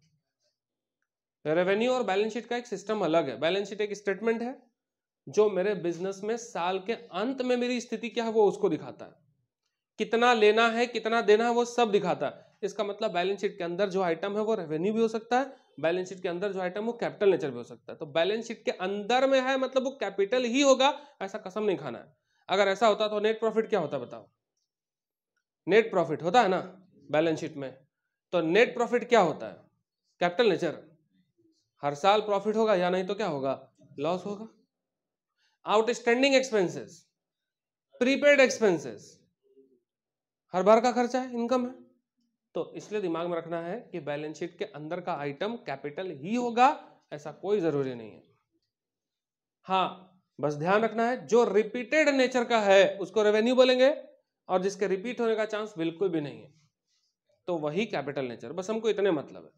रेवेन्यू और बैलेंस शीट का एक सिस्टम अलग है बैलेंस शीट एक स्टेटमेंट है जो मेरे बिजनेस में साल के अंत में मेरी स्थिति क्या है वो उसको दिखाता है कितना लेना है कितना देना है वो सब दिखाता है इसका मतलब बैलेंस शीट के अंदर जो आइटम है वो रेवेन्यू भी हो सकता है बैलेंस शीट के अंदर जो आइटम वो कैपिटल नेचर भी हो सकता है तो बैलेंस शीट के अंदर में है मतलब वो कैपिटल ही होगा ऐसा कसम नहीं खाना है अगर ऐसा होता तो नेट प्रॉफिट क्या होता बताओ नेट प्रॉफिट होता है ना बैलेंस शीट में तो नेट प्रॉफिट क्या होता है कैपिटल नेचर हर साल प्रॉफिट होगा या नहीं तो क्या होगा लॉस होगा आउटस्टैंडिंग एक्सपेंसेस प्रीपेड एक्सपेंसेस हर बार का खर्चा है इनकम है तो इसलिए दिमाग में रखना है कि बैलेंस शीट के अंदर का आइटम कैपिटल ही होगा ऐसा कोई जरूरी नहीं है हाँ बस ध्यान रखना है जो रिपीटेड नेचर का है उसको रेवेन्यू बोलेंगे और जिसके रिपीट होने का चांस बिल्कुल भी नहीं है तो वही कैपिटल नेचर बस हमको इतने मतलब है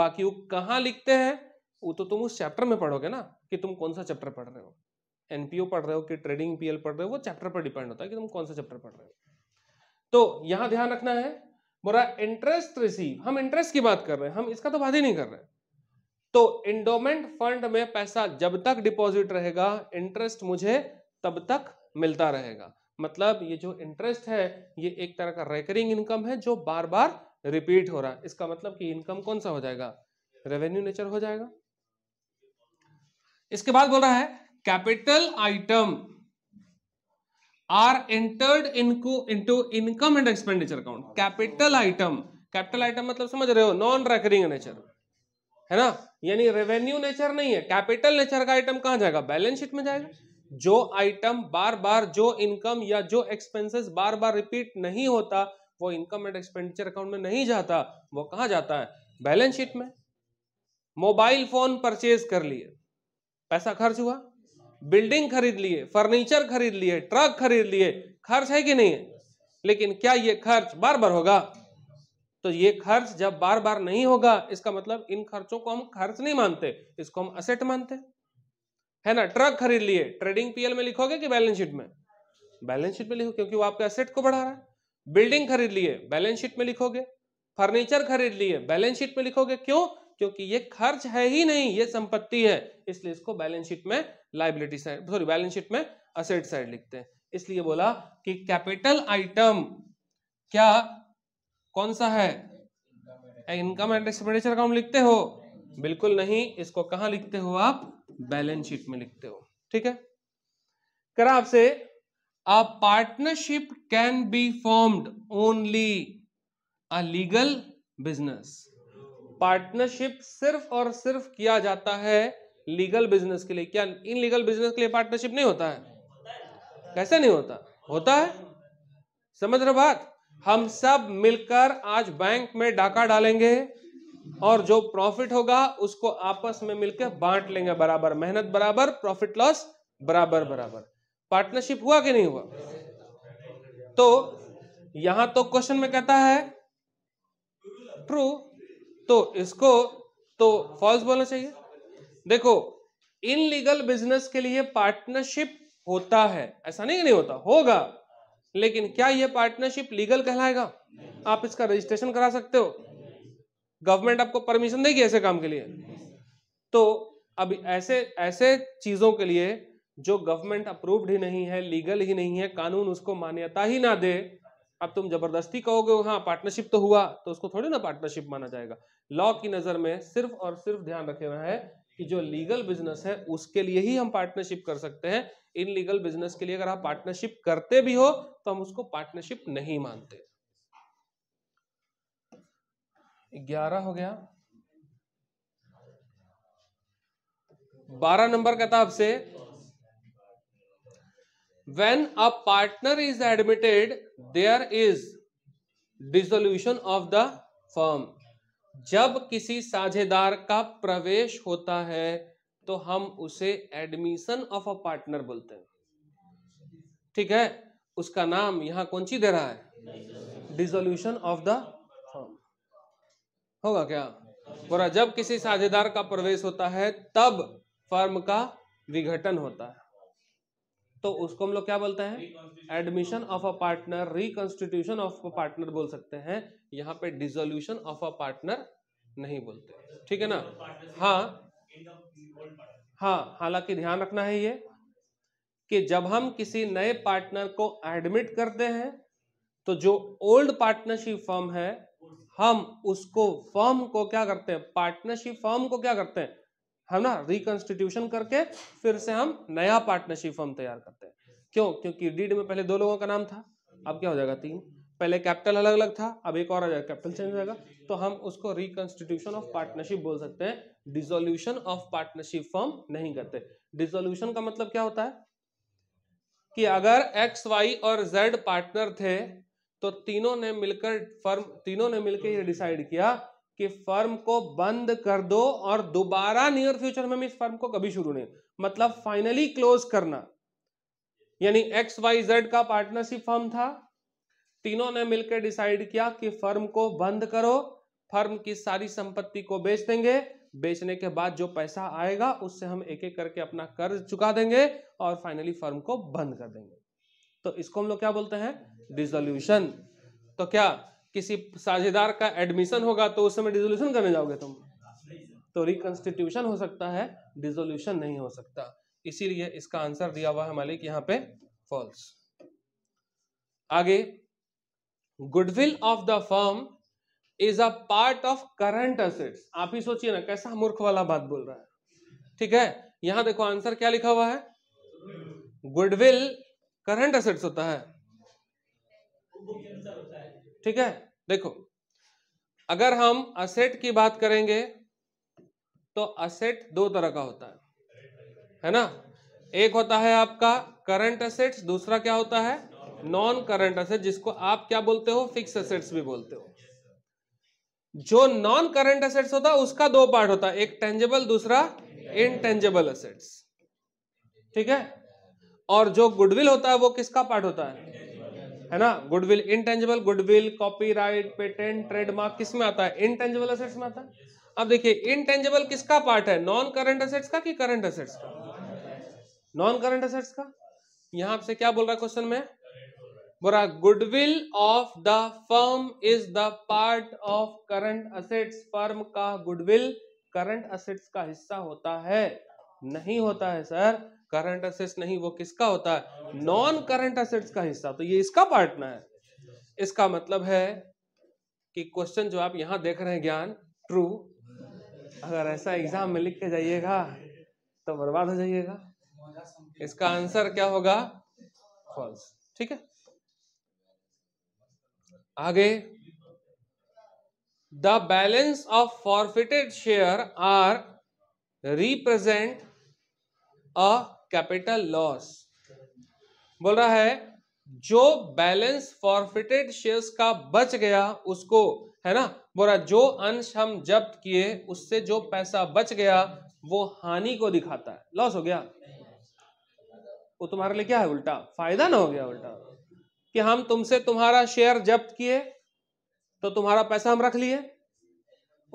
बाकी वो कहाँ लिखते हैं वो तो तुम उस चैप्टर में पढ़ोगे ना कि तुम कौन सा चैप्टर पढ़ रहे हो एनपीओ पढ़ रहे हो कि ट्रेडिंग पीएल पढ़ रहे हो वो चैप्टर पर डिपेंड होता है कि तुम कौन सा चैप्टर पढ़ रहे हो तो यहाँ ध्यान रखना है बोरा इंटरेस्ट रिसीव हम इंटरेस्ट की बात कर रहे हैं हम इसका तो बात ही नहीं कर रहे हैं तो इंडोमेंट फंड में पैसा जब तक डिपॉजिट रहेगा इंटरेस्ट मुझे तब तक मिलता रहेगा मतलब ये जो इंटरेस्ट है ये एक तरह का रेकरिंग इनकम है जो बार बार रिपीट हो रहा है इसका मतलब कि इनकम कौन सा हो जाएगा रेवेन्यू नेचर हो जाएगा इसके बाद बोल रहा है कैपिटल आइटम आर एंटर्ड इनको into income and expenditure account capital item capital item मतलब समझ रहे हो नॉन रेकरिंग नेचर है ना यानी रेवेन्यू नेचर नहीं है कैपिटल नेचर का आइटम कहां जाएगा बैलेंस शीट में जाएगा जो आइटम बार बार जो इनकम या जो एक्सपेंसेस बार बार रिपीट नहीं होता वो इनकम एंड एक्सपेंडिचर अकाउंट में नहीं जाता वो कहाँ जाता है बैलेंस शीट में मोबाइल फोन परचेज कर लिए पैसा खर्च हुआ बिल्डिंग खरीद लिए फर्नीचर खरीद लिए ट्रक खरीद लिए खर्च है कि नहीं है लेकिन क्या ये खर्च बार बार होगा तो ये खर्च जब बार बार नहीं होगा इसका मतलब इन खर्चों को हम खर्च नहीं मानते इसको हम असेट मानते है ना ट्रक खरीद लिए ट्रेडिंग पीएल में लिखोगे कि बैलेंस शीट में बैलेंस शीट में लिखो क्योंकि वो आपके असेट को बढ़ा रहा है बिल्डिंग खरीद लिए बैलेंस शीट में लिखोगे फर्नीचर खरीद लिए बैलेंस शीट में लिखोगे क्यों क्योंकि ये खर्च है ही नहीं ये संपत्ति है इसलिए इसको बैलेंस शीट में liability side sorry balance sheet में असेट साइड लिखते हैं इसलिए बोला कि कैपिटल आइटम क्या कौन सा है इनकम एंड एक्सपेंडिचर अकाउंट लिखते हो बिल्कुल नहीं इसको कहाँ लिखते हो आप बैलेंस शीट में लिखते हो ठीक है करा आपसे a partnership can be formed only a legal business partnership सिर्फ और सिर्फ किया जाता है लीगल बिजनेस के लिए क्या इन लीगल बिजनेस के लिए पार्टनरशिप नहीं होता है कैसे नहीं होता होता है समझ रहे बात हम सब मिलकर आज बैंक में डाका डालेंगे और जो प्रॉफिट होगा उसको आपस में मिलकर बांट लेंगे बराबर मेहनत बराबर प्रॉफिट लॉस बराबर बराबर पार्टनरशिप हुआ कि नहीं हुआ तो यहां तो क्वेश्चन में कहता है ट्रू तो इसको तो फॉल्स बोलना चाहिए देखो इन लीगल बिजनेस के लिए पार्टनरशिप होता है ऐसा नहीं नहीं होता होगा लेकिन क्या यह पार्टनरशिप लीगल कहलाएगा आप इसका रजिस्ट्रेशन करा सकते हो गवर्नमेंट आपको परमिशन देगी ऐसे काम के लिए तो अब ऐसे ऐसे चीजों के लिए जो गवर्नमेंट अप्रूव्ड ही नहीं है लीगल ही नहीं है कानून उसको मान्यता ही ना दे अब तुम जबरदस्ती कहोगे हाँ पार्टनरशिप तो हुआ तो उसको थोड़ी ना पार्टनरशिप माना जाएगा लॉ की नजर में सिर्फ और सिर्फ ध्यान रखना है कि जो लीगल बिजनेस है उसके लिए ही हम पार्टनरशिप कर सकते हैं इन लीगल बिजनेस के लिए अगर आप पार्टनरशिप करते भी हो तो हम उसको पार्टनरशिप नहीं मानते ग्यारह हो गया बारह नंबर का था आपसे when a partner is admitted there is dissolution of the firm जब किसी साझेदार का प्रवेश होता है तो हम उसे एडमिशन ऑफ अ पार्टनर बोलते हैं ठीक है उसका नाम यहां कौन सी दे रहा है डिजोल्यूशन ऑफ द फॉर्म होगा क्या बोरा जब किसी साझेदार का प्रवेश होता है तब फर्म का विघटन होता है तो उसको हम लोग क्या बोलते हैं admission of a partner reconstitution of a partner बोल सकते हैं यहाँ पे डिजोल्यूशन ऑफ अ पार्टनर नहीं बोलते ठीक है ना हाँ हाँ हालांकि ध्यान रखना है ये कि जब हम किसी नए पार्टनर को एडमिट करते हैं तो जो ओल्ड पार्टनरशिप फर्म है हम उसको फर्म को क्या करते हैं पार्टनरशिप फर्म को क्या करते हैं है ना रिकॉन्स्टिट्यूशन करके फिर से हम नया पार्टनरशिप फॉर्म तैयार करते हैं क्यों क्योंकि डीड में पहले दो लोगों का नाम था अब क्या हो जाएगा तीन पहले कैपिटल अलग अलग था अब एक और आ जाएगा कैपिटल चेंज हो जाएगा तो हम उसको रिकॉन्स्टिट्यूशन ऑफ पार्टनरशिप बोल सकते हैं डिजोल्यूशन ऑफ पार्टनरशिप फॉर्म नहीं करते डिजोल्यूशन का मतलब क्या होता है कि अगर एक्स वाई और जेड पार्टनर थे तो तीनों ने मिलकर फर्म तीनों ने मिलकर ये डिसाइड किया कि फर्म को बंद कर दो और दोबारा नियर फ्यूचर में हम इस फर्म को कभी शुरू नहीं मतलब फाइनली क्लोज करना यानी एक्स वाई जेड का पार्टनरशिप फर्म था तीनों ने मिलकर डिसाइड किया कि फर्म को बंद करो फर्म की सारी संपत्ति को बेच देंगे बेचने के बाद जो पैसा आएगा उससे हम एक एक करके अपना कर्ज चुका देंगे और फाइनली फर्म को बंद कर देंगे तो इसको हम लोग क्या बोलते हैं डिजोल्यूशन तो क्या किसी साझेदार का एडमिशन होगा तो उस समय डिजोल्यूशन करने जाओगे तुम तो रिकॉन्स्टिट्यूशन हो सकता है डिजोल्यूशन नहीं हो सकता इसीलिए इसका आंसर दिया हुआ है मालिक यहाँ पे फॉल्स आगे goodwill of the firm is a part of current assets आप ही सोचिए ना कैसा मूर्ख वाला बात बोल रहा है ठीक है यहां देखो आंसर क्या लिखा हुआ है गुडविल करंट असेट्स होता है ठीक है देखो अगर हम असेट की बात करेंगे तो असेट दो तरह का होता है है ना एक होता है आपका करंट असेट्स दूसरा क्या होता है नॉन करंट असेट जिसको आप क्या बोलते हो फिक्स असेट्स भी बोलते हो जो नॉन करंट असेट्स होता है उसका दो पार्ट होता है एक टेंजेबल दूसरा इनटेंजेबल असेट्स ठीक है और जो गुडविल होता है वो किसका पार्ट होता है है ना goodwill intangible goodwill copyright patent trademark किस में आता है इनटेंजिबल असेट्स में आता है अब देखिए इनटेंजिबल किसका पार्ट है नॉन करंट असेट्स का कि करंट असेट्स का नॉन करंट असेट्स का यहां आपसे क्या बोल रहा है क्वेश्चन में बोरा goodwill of the firm is the part of current assets firm का गुडविल करंट असेट्स का हिस्सा होता है नहीं होता है सर करंट असेट्स नहीं वो किसका होता है नॉन करंट असेट्स का हिस्सा तो ये इसका पार्टनर है इसका मतलब है कि क्वेश्चन जो आप यहां देख रहे हैं ज्ञान ट्रू अगर ऐसा एग्जाम में लिख के जाइएगा तो बर्बाद हो जाइएगा इसका आंसर क्या होगा फॉल्स ठीक है आगे the balance of forfeited share are represent a capital loss बोल रहा है जो बैलेंस फॉरफिटेड शेयर्स का बच गया उसको है ना बोला जो अंश हम जब्त किए उससे जो पैसा बच गया वो हानि को दिखाता है लॉस हो गया वो तुम्हारे लिए क्या है उल्टा फायदा ना हो गया उल्टा कि हम तुमसे तुम्हारा शेयर जब्त किए तो तुम्हारा पैसा हम रख लिए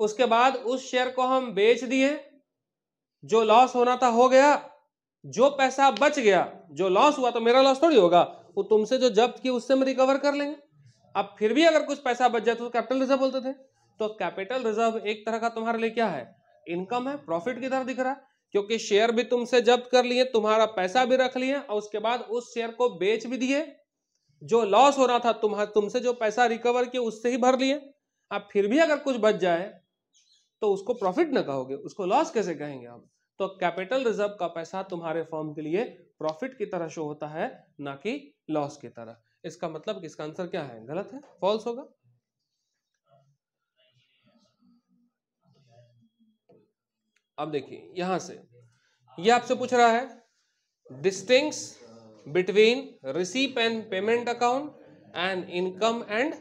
उसके बाद उस शेयर को हम बेच दिए जो लॉस होना था हो गया जो पैसा बच गया जो लॉस हुआ तो मेरा लॉस थोड़ी होगा वो तुमसे जो जब्त किया उससे हम रिकवर कर लेंगे अब फिर भी अगर कुछ पैसा बच जाए तो कैपिटल रिजर्व बोलते थे तो कैपिटल रिजर्व एक तरह का तुम्हारे लिए क्या है इनकम है प्रॉफिट की तरह दिख रहा है क्योंकि शेयर भी तुमसे जब्त कर लिए तुम्हारा पैसा भी रख लिए और उसके बाद उस शेयर को बेच भी दिए जो लॉस हो रहा था तुम्हारे तुमसे जो पैसा रिकवर किया उससे ही भर लिए अब फिर भी अगर कुछ बच जाए तो उसको प्रॉफिट ना कहोगे उसको लॉस कैसे कहेंगे आप तो कैपिटल रिजर्व का पैसा तुम्हारे फॉर्म के लिए प्रॉफिट की तरह शो होता है ना कि लॉस की तरह इसका मतलब कि इसका आंसर क्या है गलत है फॉल्स होगा अब देखिए यहां से ये यह आपसे पूछ रहा है distinguish between receipt and payment account and income and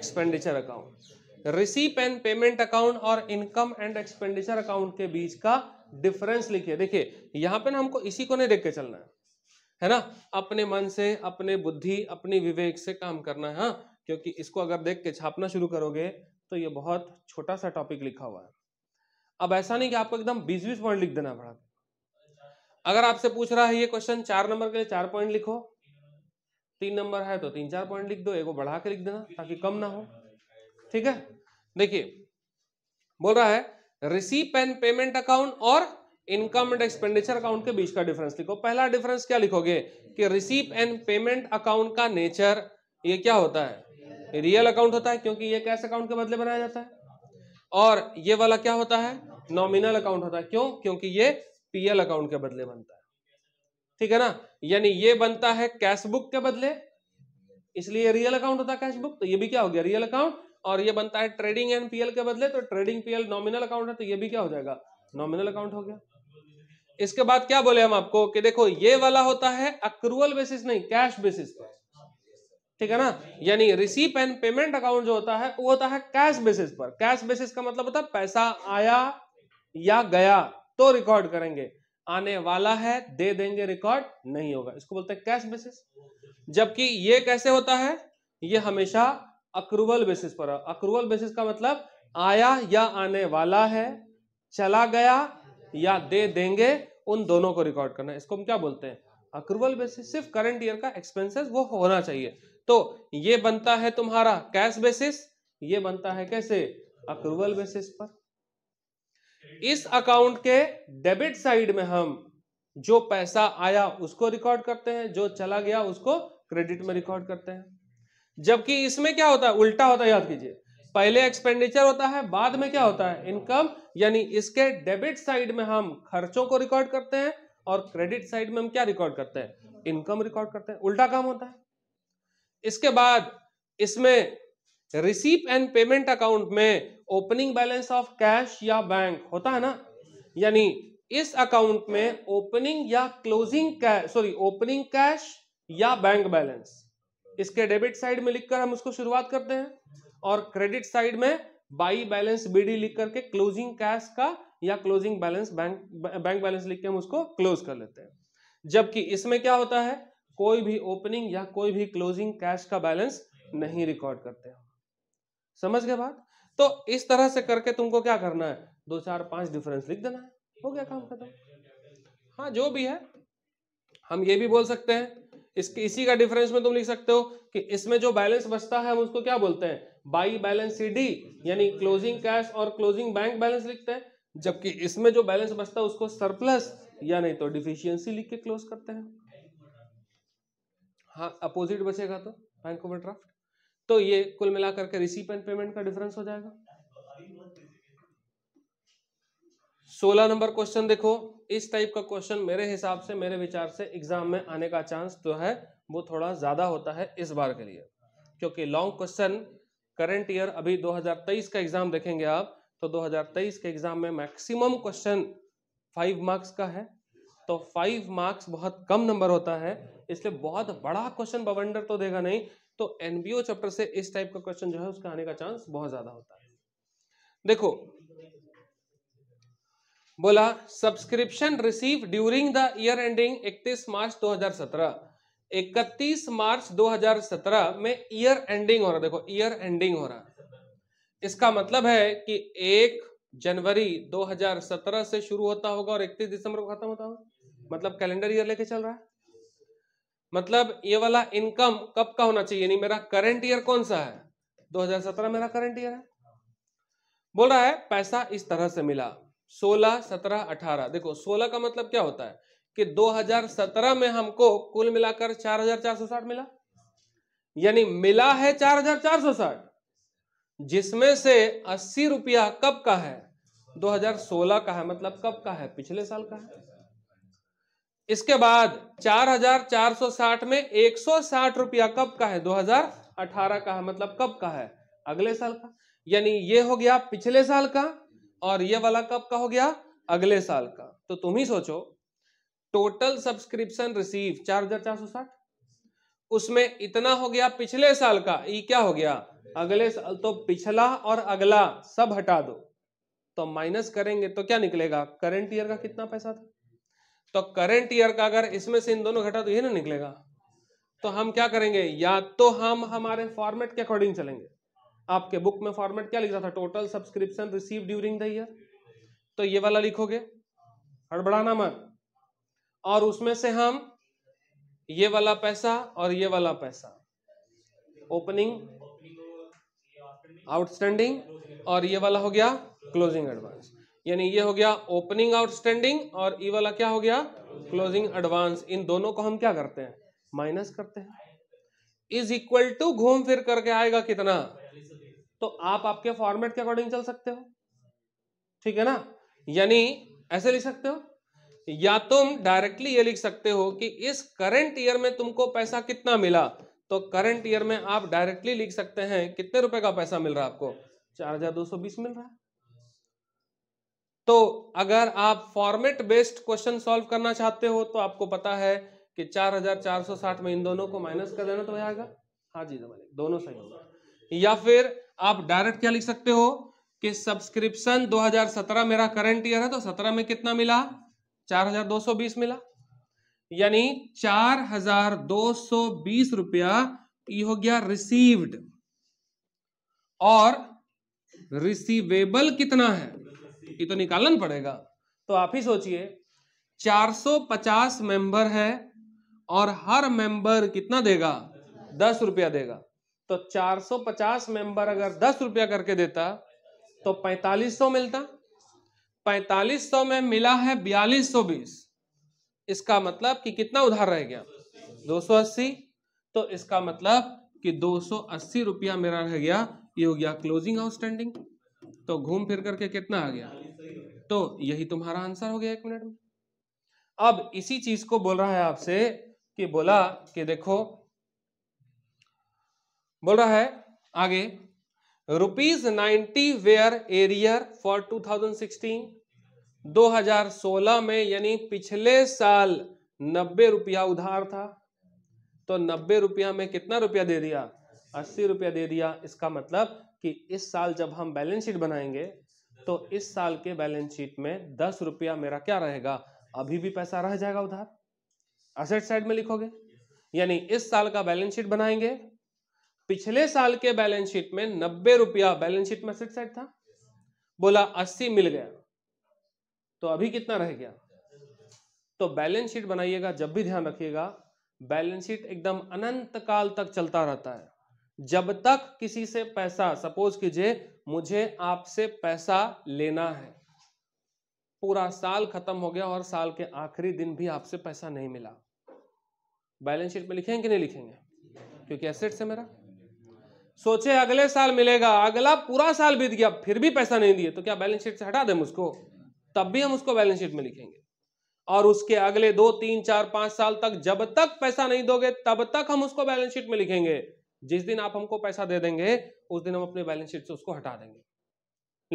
expenditure account receipt and payment account और इनकम एंड एक्सपेंडिचर अकाउंट के बीच का डिफरेंस लिखिए देखिए यहाँ पे ना हमको इसी को नहीं देख के चलना है है ना अपने मन से अपने बुद्धि अपनी विवेक से काम करना है हा? क्योंकि इसको अगर देख के छापना शुरू करोगे तो ये बहुत छोटा सा टॉपिक लिखा हुआ है अब ऐसा नहीं कि आपको एकदम बीस बीस पॉइंट लिख देना पड़ा अगर आपसे पूछ रहा है ये क्वेश्चन चार नंबर के लिए चार पॉइंट लिखो तीन नंबर है तो तीन चार पॉइंट लिख दो एक बढ़ा के लिख देना ताकि कम ना हो ठीक है देखिए बोल रहा है रिसीप एंड पेमेंट अकाउंट और इनकम एंड एक्सपेंडिचर अकाउंट के बीच का डिफरेंस लिखो पहला डिफरेंस क्या लिखोगे कि रिसीप एंड पेमेंट अकाउंट का नेचर ये क्या होता है रियल अकाउंट होता है क्योंकि ये कैश अकाउंट के बदले बनाया जाता है और ये वाला क्या होता है नॉमिनल अकाउंट होता है क्यों क्योंकि ये पीएल अकाउंट के बदले बनता है ठीक है ना यानी ये बनता है कैश बुक के बदले इसलिए रियल अकाउंट होता है कैश बुक तो ये भी क्या हो गया रियल अकाउंट और ये बनता है ट्रेडिंग एंड पीएल के बदले तो ट्रेडिंग पीएल नॉमिनल अकाउंट है तो ये भी क्या हो जाएगा नॉमिनल अकाउंट हो गया इसके बाद क्या बोले हम आपको कि देखो ये वाला होता है अक्रूवल बेसिस नहीं कैश बेसिस पर ठीक है ना यानी रिसीप एंड पेमेंट अकाउंट जो होता है वो होता है कैश बेसिस पर कैश बेसिस का मतलब होता है पैसा आया या गया तो रिकॉर्ड करेंगे आने वाला है दे देंगे रिकॉर्ड नहीं होगा इसको बोलते हैं कैश बेसिस जबकि ये कैसे होता है ये हमेशा अक्रूवल बेसिस पर अक्रूवल बेसिस का मतलब आया या आने वाला है चला गया या दे देंगे उन दोनों को रिकॉर्ड करना इसको हम क्या बोलते हैं अक्रूवल बेसिस सिर्फ करंट ईयर का एक्सपेंसेस वो होना चाहिए तो ये बनता है तुम्हारा कैश बेसिस ये बनता है कैसे अक्रूवल बेसिस पर इस अकाउंट के डेबिट साइड में हम जो पैसा आया उसको रिकॉर्ड करते हैं जो चला गया उसको क्रेडिट में रिकॉर्ड करते हैं जबकि इसमें क्या होता है उल्टा होता है याद कीजिए पहले एक्सपेंडिचर होता है बाद में क्या होता है इनकम यानी इसके डेबिट साइड में हम खर्चों को रिकॉर्ड करते हैं और क्रेडिट साइड में हम क्या रिकॉर्ड करते हैं इनकम रिकॉर्ड करते हैं उल्टा काम होता है इसके बाद इसमें रिसीप एंड पेमेंट अकाउंट में ओपनिंग बैलेंस ऑफ कैश या बैंक होता है ना यानी इस अकाउंट में ओपनिंग या closing cash sorry opening cash या बैंक बैलेंस इसके डेबिट साइड में लिखकर हम उसको शुरुआत करते हैं और क्रेडिट साइड में बाई बैलेंस बीडी लिख करके क्लोजिंग कैश का या closing balance bank bank balance लिख के हम उसको क्लोज कर लेते हैं जबकि इसमें क्या होता है कोई भी ओपनिंग या कोई भी क्लोजिंग कैश का बैलेंस नहीं रिकॉर्ड करते हैं समझ गए बात तो इस तरह से करके तुमको क्या करना है दो चार पांच डिफरेंस लिख देना है हो गया काम खत्म हाँ जो भी है हम ये भी बोल सकते हैं इसके इसी का डिफरेंस में तुम लिख सकते हो कि इसमें जो बैलेंस बचता है हम उसको क्या बोलते हैं बाई बैलेंस सी यानी क्लोजिंग कैश और क्लोजिंग बैंक बैलेंस लिखते हैं जबकि इसमें जो बैलेंस बचता है उसको सरप्लस या नहीं तो डिफिशियंसी लिख के क्लोज करते हैं हाँ अपोजिट बचेगा तो बैंक ड्राफ्ट तो ये कुल मिलाकर के रिसीप एंड पेमेंट का डिफरेंस हो जाएगा सोलह नंबर क्वेश्चन देखो इस टाइप का क्वेश्चन मेरे हिसाब से मेरे विचार से एग्जाम में आने का चांस जो तो है वो थोड़ा ज़्यादा होता है इस बार के लिए क्योंकि लॉन्ग क्वेश्चन करंट ईयर अभी 2023 का एग्जाम देखेंगे आप तो 2023 के एग्जाम में मैक्सिमम क्वेश्चन फाइव मार्क्स का है तो फाइव मार्क्स बहुत कम नंबर होता है इसलिए बहुत बड़ा क्वेश्चन बवंडर तो देगा नहीं तो एनबीओ चैप्टर से इस टाइप का क्वेश्चन जो है उसके आने का चांस बहुत ज्यादा होता है देखो बोला subscription receive during the year ending 31 March 2017 31 March 2017 में ईयर एंडिंग हो रहा देखो ईयर एंडिंग हो रहा इसका मतलब है कि एक जनवरी 2017 से शुरू होता होगा और 31 दिसंबर को खत्म होता होगा मतलब कैलेंडर ईयर लेके चल रहा है मतलब ये वाला इनकम कब का होना चाहिए नहीं मेरा करंट ईयर कौन सा है 2017 मेरा करंट ईयर है बोल रहा है पैसा इस तरह से मिला सोलह सत्रह अठारह देखो सोलह का मतलब क्या होता है कि 2017 में हमको कुल मिलाकर 4460 मिला यानी मिला है 4460 जिसमें से अस्सी रुपया कब का है 2016 का है मतलब कब का है पिछले साल का है इसके बाद 4460 में 160 रुपया कब का है 2018 का है मतलब कब का है अगले साल का यानी ये हो गया पिछले साल का और ये वाला कब का हो गया अगले साल का तो तुम ही सोचो टोटल सब्सक्रिप्शन रिसीव चार हजार चार सौ साठ उसमें इतना हो गया पिछले साल का ये क्या हो गया अगले साल तो पिछला और अगला सब हटा दो तो माइनस करेंगे तो क्या निकलेगा करंट ईयर का कितना पैसा था तो करंट ईयर का अगर इसमें से इन दोनों घटा तो ये ना निकलेगा तो हम क्या करेंगे या तो हम हमारे फॉर्मेट के अकॉर्डिंग चलेंगे आपके बुक में फॉर्मेट क्या लिखा था total subscription receive during the year तो ये वाला लिखोगे हड़बड़ाना मत और उसमें से हम ये वाला पैसा और ये वाला पैसा ओपनिंग आउटस्टैंडिंग और ये वाला हो गया क्लोजिंग एडवांस यानी ये हो गया ओपनिंग आउटस्टैंडिंग और ये वाला क्या हो गया क्लोजिंग एडवांस इन दोनों को हम क्या करते हैं माइनस करते हैं इज इक्वल टू घूम फिर करके आएगा कितना तो आप आपके फॉर्मेट के अकॉर्डिंग चल सकते हो ठीक है ना यानी ऐसे लिख सकते हो या तुम डायरेक्टली ये लिख सकते हो कि इस करंट ईयर में तुमको पैसा कितना मिला तो करंट ईयर में आप डायरेक्टली लिख सकते हैं कितने रुपए का पैसा मिल रहा है आपको चार हजार दो सौ बीस मिल रहा है तो अगर आप फॉर्मेट बेस्ड क्वेश्चन सॉल्व करना चाहते हो तो आपको पता है कि चार हजार चार सौ साठ में इन दोनों को माइनस कर देना तो आएगा हाँ जी दोनों सही होगा या फिर आप डायरेक्ट क्या लिख सकते हो कि सब्सक्रिप्शन 2017 मेरा करंट ईयर है तो 17 में कितना मिला 4220 मिला यानी 4220 रुपया ये हो गया रिसीव्ड और रिसीवेबल कितना है ये तो निकालना पड़ेगा तो आप ही सोचिए 450 मेंबर है और हर मेंबर कितना देगा दस रुपया देगा तो 450 मेंबर अगर दस रुपया करके देता तो 4500 मिलता 4500 में मिला है बयालीस इसका मतलब कि कितना उधार रह गया 280 तो इसका मतलब कि 280 रुपया मेरा रह गया ये हो गया क्लोजिंग आउटस्टैंडिंग तो घूम फिर करके कितना आ गया तो यही तुम्हारा आंसर हो गया एक मिनट में अब इसी चीज को बोल रहा है आपसे कि बोला कि देखो बोल रहा है आगे rupees ninety were arrear for 2016 2016 में यानी पिछले साल नब्बे रुपया उधार था तो नब्बे रुपया में कितना रुपया दे दिया अस्सी रुपया दे दिया इसका मतलब कि इस साल जब हम बैलेंस शीट बनाएंगे तो इस साल के बैलेंस शीट में दस रुपया मेरा क्या रहेगा अभी भी पैसा रह जाएगा उधार असेट साइड में लिखोगे यानी इस साल का बैलेंस शीट बनाएंगे पिछले साल के बैलेंस शीट में नब्बे रुपया बैलेंस शीट में सेट साइड था बोला अस्सी मिल गया तो अभी कितना रह गया तो बैलेंस शीट बनाइएगा जब भी ध्यान रखिएगा बैलेंस शीट एकदम अनंत काल तक चलता रहता है जब तक किसी से पैसा सपोज कीजिए मुझे आपसे पैसा लेना है पूरा साल खत्म हो गया और साल के आखिरी दिन भी आपसे पैसा नहीं मिला बैलेंस शीट में लिखेंगे नहीं लिखेंगे क्योंकि एसेट्स है मेरा सोचे अगले साल मिलेगा अगला पूरा साल बीत गया फिर भी पैसा नहीं दिए तो क्या बैलेंस शीट से हटा दें उसको तब भी हम उसको बैलेंस शीट में लिखेंगे और उसके अगले दो तीन चार पांच साल तक जब तक पैसा नहीं दोगे तब तक हम उसको बैलेंस शीट में लिखेंगे जिस दिन आप हमको पैसा दे देंगे उस दिन हम अपने बैलेंस शीट से उसको हटा देंगे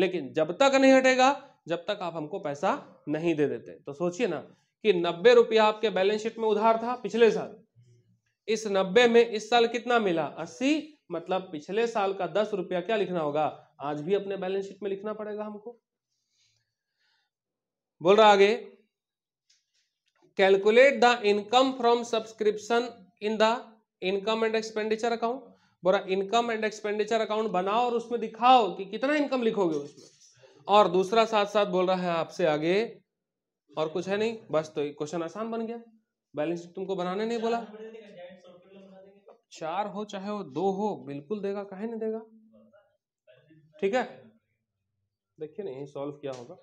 लेकिन जब तक नहीं हटेगा जब तक आप हमको पैसा नहीं दे देते तो सोचिए ना कि नब्बे रुपया आपके बैलेंस शीट में उधार था पिछले साल इस नब्बे में इस साल कितना मिला अस्सी मतलब पिछले साल का दस रुपया क्या लिखना होगा आज भी अपने बैलेंस शीट में लिखना पड़ेगा हमको बोल रहा आगे calculate the income from subscription in the income and expenditure account बोला इनकम एंड एक्सपेंडिचर अकाउंट बनाओ और उसमें दिखाओ कि कितना इनकम लिखोगे उसमें और दूसरा साथ साथ बोल रहा है आपसे आगे और कुछ है नहीं बस तो क्वेश्चन आसान बन गया बैलेंस तुमको बनाने नहीं बोला चार हो चाहे वो दो हो बिल्कुल देगा कहे नहीं देगा ठीक है देखिए नहीं सॉल्व क्या होगा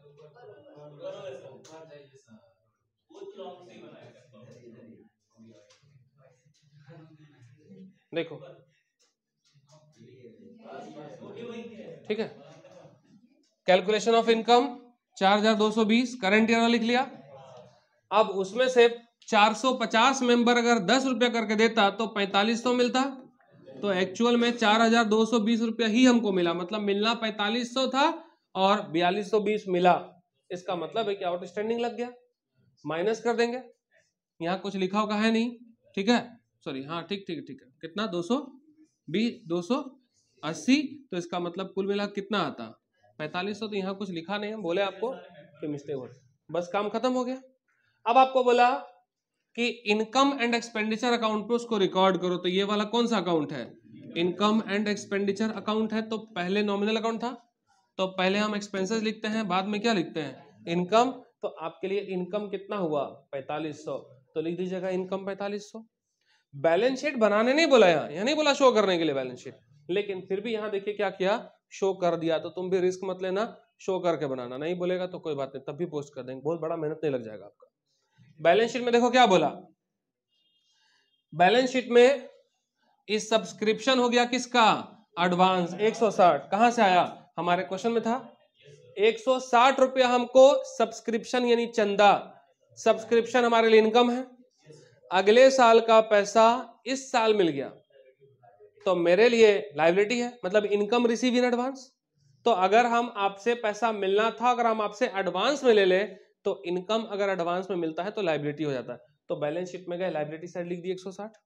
देखो ठीक है कैलकुलेशन ऑफ इनकम चार हजार दो सौ बीस करेंट ईयर लिख लिया अब उसमें से 450 मेंबर अगर दस रुपया करके देता तो पैंतालीस सौ मिलता तो एक्चुअल में चार हजार दो सौ बीस रुपया ही हमको मिला मतलब मिलना पैंतालीस सौ था और बयालीस सौ बीस मिला इसका मतलब है कि आउटस्टैंडिंग लग गया माइनस कर देंगे यहाँ कुछ लिखा होगा है नहीं ठीक है सॉरी हाँ ठीक ठीक ठीक है कितना दो सौ तो इसका मतलब कुल मिला कितना आता पैंतालीस तो यहाँ कुछ लिखा नहीं है बोले आपको कि मिस्टेक हो बस काम खत्म हो गया अब आपको बोला कि इनकम एंड एक्सपेंडिचर अकाउंट पे उसको रिकॉर्ड करो तो ये वाला कौन सा अकाउंट है इनकम एंड एक्सपेंडिचर अकाउंट है तो पहले नॉमिनल अकाउंट था तो पहले हम एक्सपेंसेस लिखते हैं बाद में क्या लिखते हैं इनकम तो आपके लिए इनकम कितना हुआ पैतालीस तो लिख दीजिएगा इनकम पैतालीस बैलेंस शीट बनाने नहीं बोला यहाँ यहाँ नहीं बोला शो करने के लिए बैलेंस शीट लेकिन फिर भी यहाँ देखिए क्या किया शो कर दिया तो तुम भी रिस्क मत लेना शो करके बनाना नहीं बोलेगा तो कोई बात नहीं तब भी पोस्ट कर देंगे बहुत बड़ा मेहनत नहीं लग जाएगा आपका बैलेंस शीट में देखो क्या बोला बैलेंस शीट में इस सब्सक्रिप्शन हो गया किसका एडवांस 160 कहां से आया हमारे क्वेश्चन में था 160 रुपया हमको सब्सक्रिप्शन यानी चंदा सब्सक्रिप्शन हमारे लिए इनकम है अगले साल का पैसा इस साल मिल गया तो मेरे लिए लाइबिलिटी है मतलब इनकम रिसीव इन एडवांस तो अगर हम आपसे पैसा मिलना था अगर हम आपसे एडवांस में ले ले तो इनकम अगर एडवांस में मिलता है तो लाइबिलिटी हो जाता है तो बैलेंस शीट में गए लाइबिलिटी साइड लिख दी एक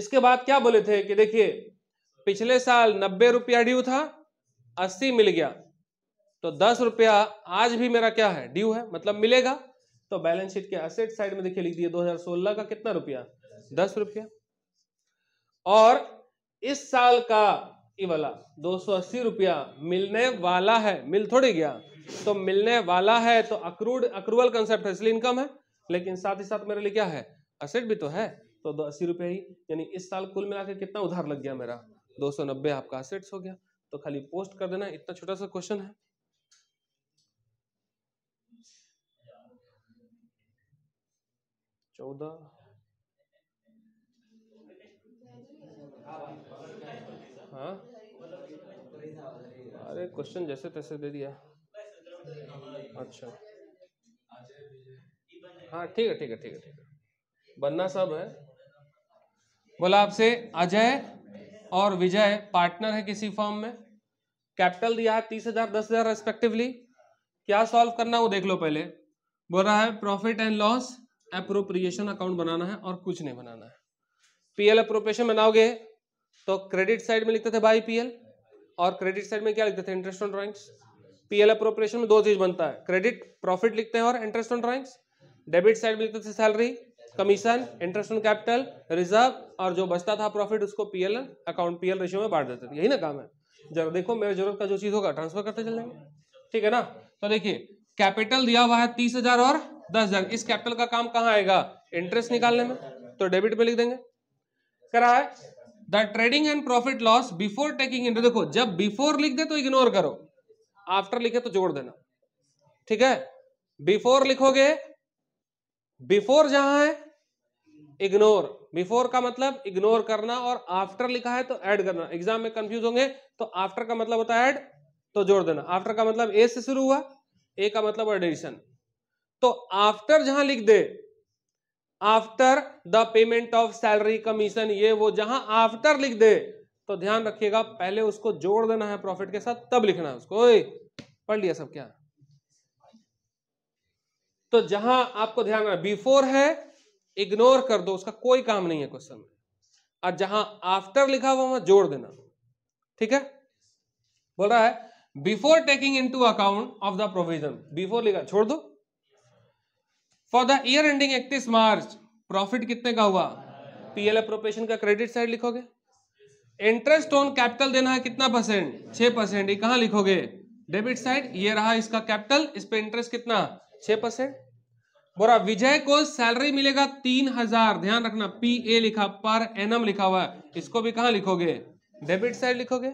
इसके बाद क्या बोले थे कि देखिए पिछले साल नब्बे रुपया ड्यू था अस्सी मिल गया तो दस रुपया आज भी मेरा क्या है ड्यू है मतलब मिलेगा तो बैलेंस शीट के असेट साइड में देखिए लिख दिए 2016 का कितना रुपया दस रुपया और इस साल का ये वाला दो रुपया मिलने वाला है मिल थोड़ी गया तो मिलने वाला है तो अक्रूड अक्रूवल कंसेप्ट है इसलिए इनकम है लेकिन साथ ही साथ मेरे लिए क्या है असेट भी तो है तो दो अस्सी रुपये ही यानी इस साल कुल मिला के कितना उधार लग गया मेरा दो सौ नब्बे आपका असेट्स हो गया तो खाली पोस्ट कर देना इतना छोटा सा क्वेश्चन है चौदह हाँ अरे क्वेश्चन जैसे तैसे दे दिया अच्छा।, अच्छा हाँ ठीक है ठीक है ठीक है ठीक है बनना सब है बोला आपसे अजय और विजय पार्टनर है किसी फॉर्म में कैपिटल दिया है तीस हजार दस हजार रेस्पेक्टिवली क्या सॉल्व करना वो देख लो पहले बोल रहा है profit and loss appropriation account बनाना है और कुछ नहीं बनाना है पीएल अप्रोप्रिएशन बनाओगे तो क्रेडिट साइड में लिखते थे बाई पीएल और क्रेडिट साइड में क्या लिखते थे interest on drawings PL appropriation में दो चीज बनता है क्रेडिट प्रॉफिट लिखते हैं और interest on drawings debit side में लिखते थे salary commission interest on capital reserve और जो बचता था प्रॉफिट उसको पीएल अकाउंट पीएल रेशियो में बांट देते थे यही ना काम है जरा देखो मेरे जरूरत का जो चीज होगा ट्रांसफर करते चल जाएंगे ठीक है ना तो देखिए कैपिटल दिया हुआ है तीस हजार और दस हजार इस कैपिटल का काम कहाँ आएगा इंटरेस्ट निकालने में तो डेबिट में लिख देंगे करा है the trading and profit loss before taking interest देखो जब बिफोर लिख दे तो इग्नोर करो आफ्टर लिखे तो जोड़ देना ठीक है बिफोर लिखोगे बिफोर जहां है इग्नोर बिफोर का मतलब इग्नोर करना और आफ्टर लिखा है तो ऐड करना एग्जाम में कंफ्यूज होंगे तो आफ्टर का मतलब होता है ऐड तो जोड़ देना आफ्टर का मतलब ए से शुरू हुआ ए का मतलब एडिशन तो आफ्टर जहां लिख दे after the payment of salary commission ये वो जहां आफ्टर लिख दे तो ध्यान रखिएगा पहले उसको जोड़ देना है प्रॉफिट के साथ तब लिखना है उसको पढ़ लिया सब क्या तो जहां आपको ध्यान रखना बिफोर है इग्नोर कर दो उसका कोई काम नहीं है क्वेश्चन में और जहां आफ्टर लिखा हुआ वहां जोड़ देना ठीक है बोल रहा है before taking into account of the provision before लिखा छोड़ दो फॉर द ईयर एंडिंग इकतीस मार्च प्रॉफिट कितने का हुआ पीएल अप्रोपेशन का क्रेडिट साइड लिखोगे इंटरेस्ट ऑन कैपिटल देना है कितना परसेंट छह परसेंट ये कहां लिखोगे डेबिट साइड ये रहा इसका कैपिटल इस पर इंटरेस्ट कितना छह परसेंट बोरा विजय को सैलरी मिलेगा तीन हजार ध्यान रखना पी ए लिखा पर एनम लिखा हुआ है इसको भी कहा लिखोगे डेबिट साइड लिखोगे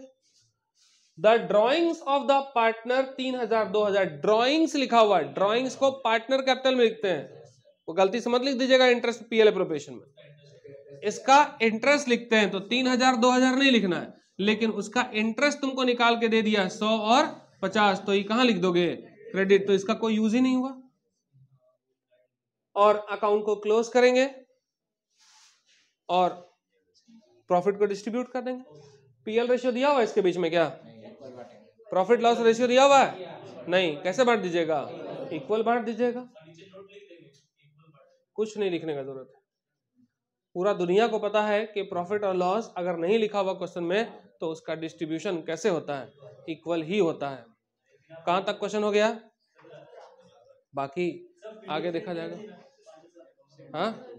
the drawings of the partner तीन हजार दो हजार ड्रॉइंग्स लिखा हुआ है ड्रॉइंग्स को पार्टनर कैपिटल में लिखते हैं वो गलती से मत लिख दीजिएगा इंटरेस्ट पीएल प्रोपेशन में इसका इंटरेस्ट लिखते हैं तो तीन हजार दो हजार नहीं लिखना है लेकिन उसका इंटरेस्ट तुमको निकाल के दे दिया सौ और पचास तो ये कहां लिख दोगे क्रेडिट तो इसका कोई यूज ही नहीं हुआ और अकाउंट को क्लोज करेंगे और प्रॉफिट को डिस्ट्रीब्यूट कर देंगे पीएल रेशियो दिया हुआ है इसके बीच में क्या प्रॉफिट लॉस रेशियो दिया हुआ है नहीं कैसे बांट दीजिएगा इक्वल बांट दीजिएगा कुछ नहीं लिखने का जरूरत है पूरा दुनिया को पता है कि प्रॉफिट और लॉस अगर नहीं लिखा हुआ क्वेश्चन में तो उसका डिस्ट्रीब्यूशन कैसे होता है इक्वल ही होता है कहाँ तक क्वेश्चन हो गया बाकी आगे देखा जाएगा हाँ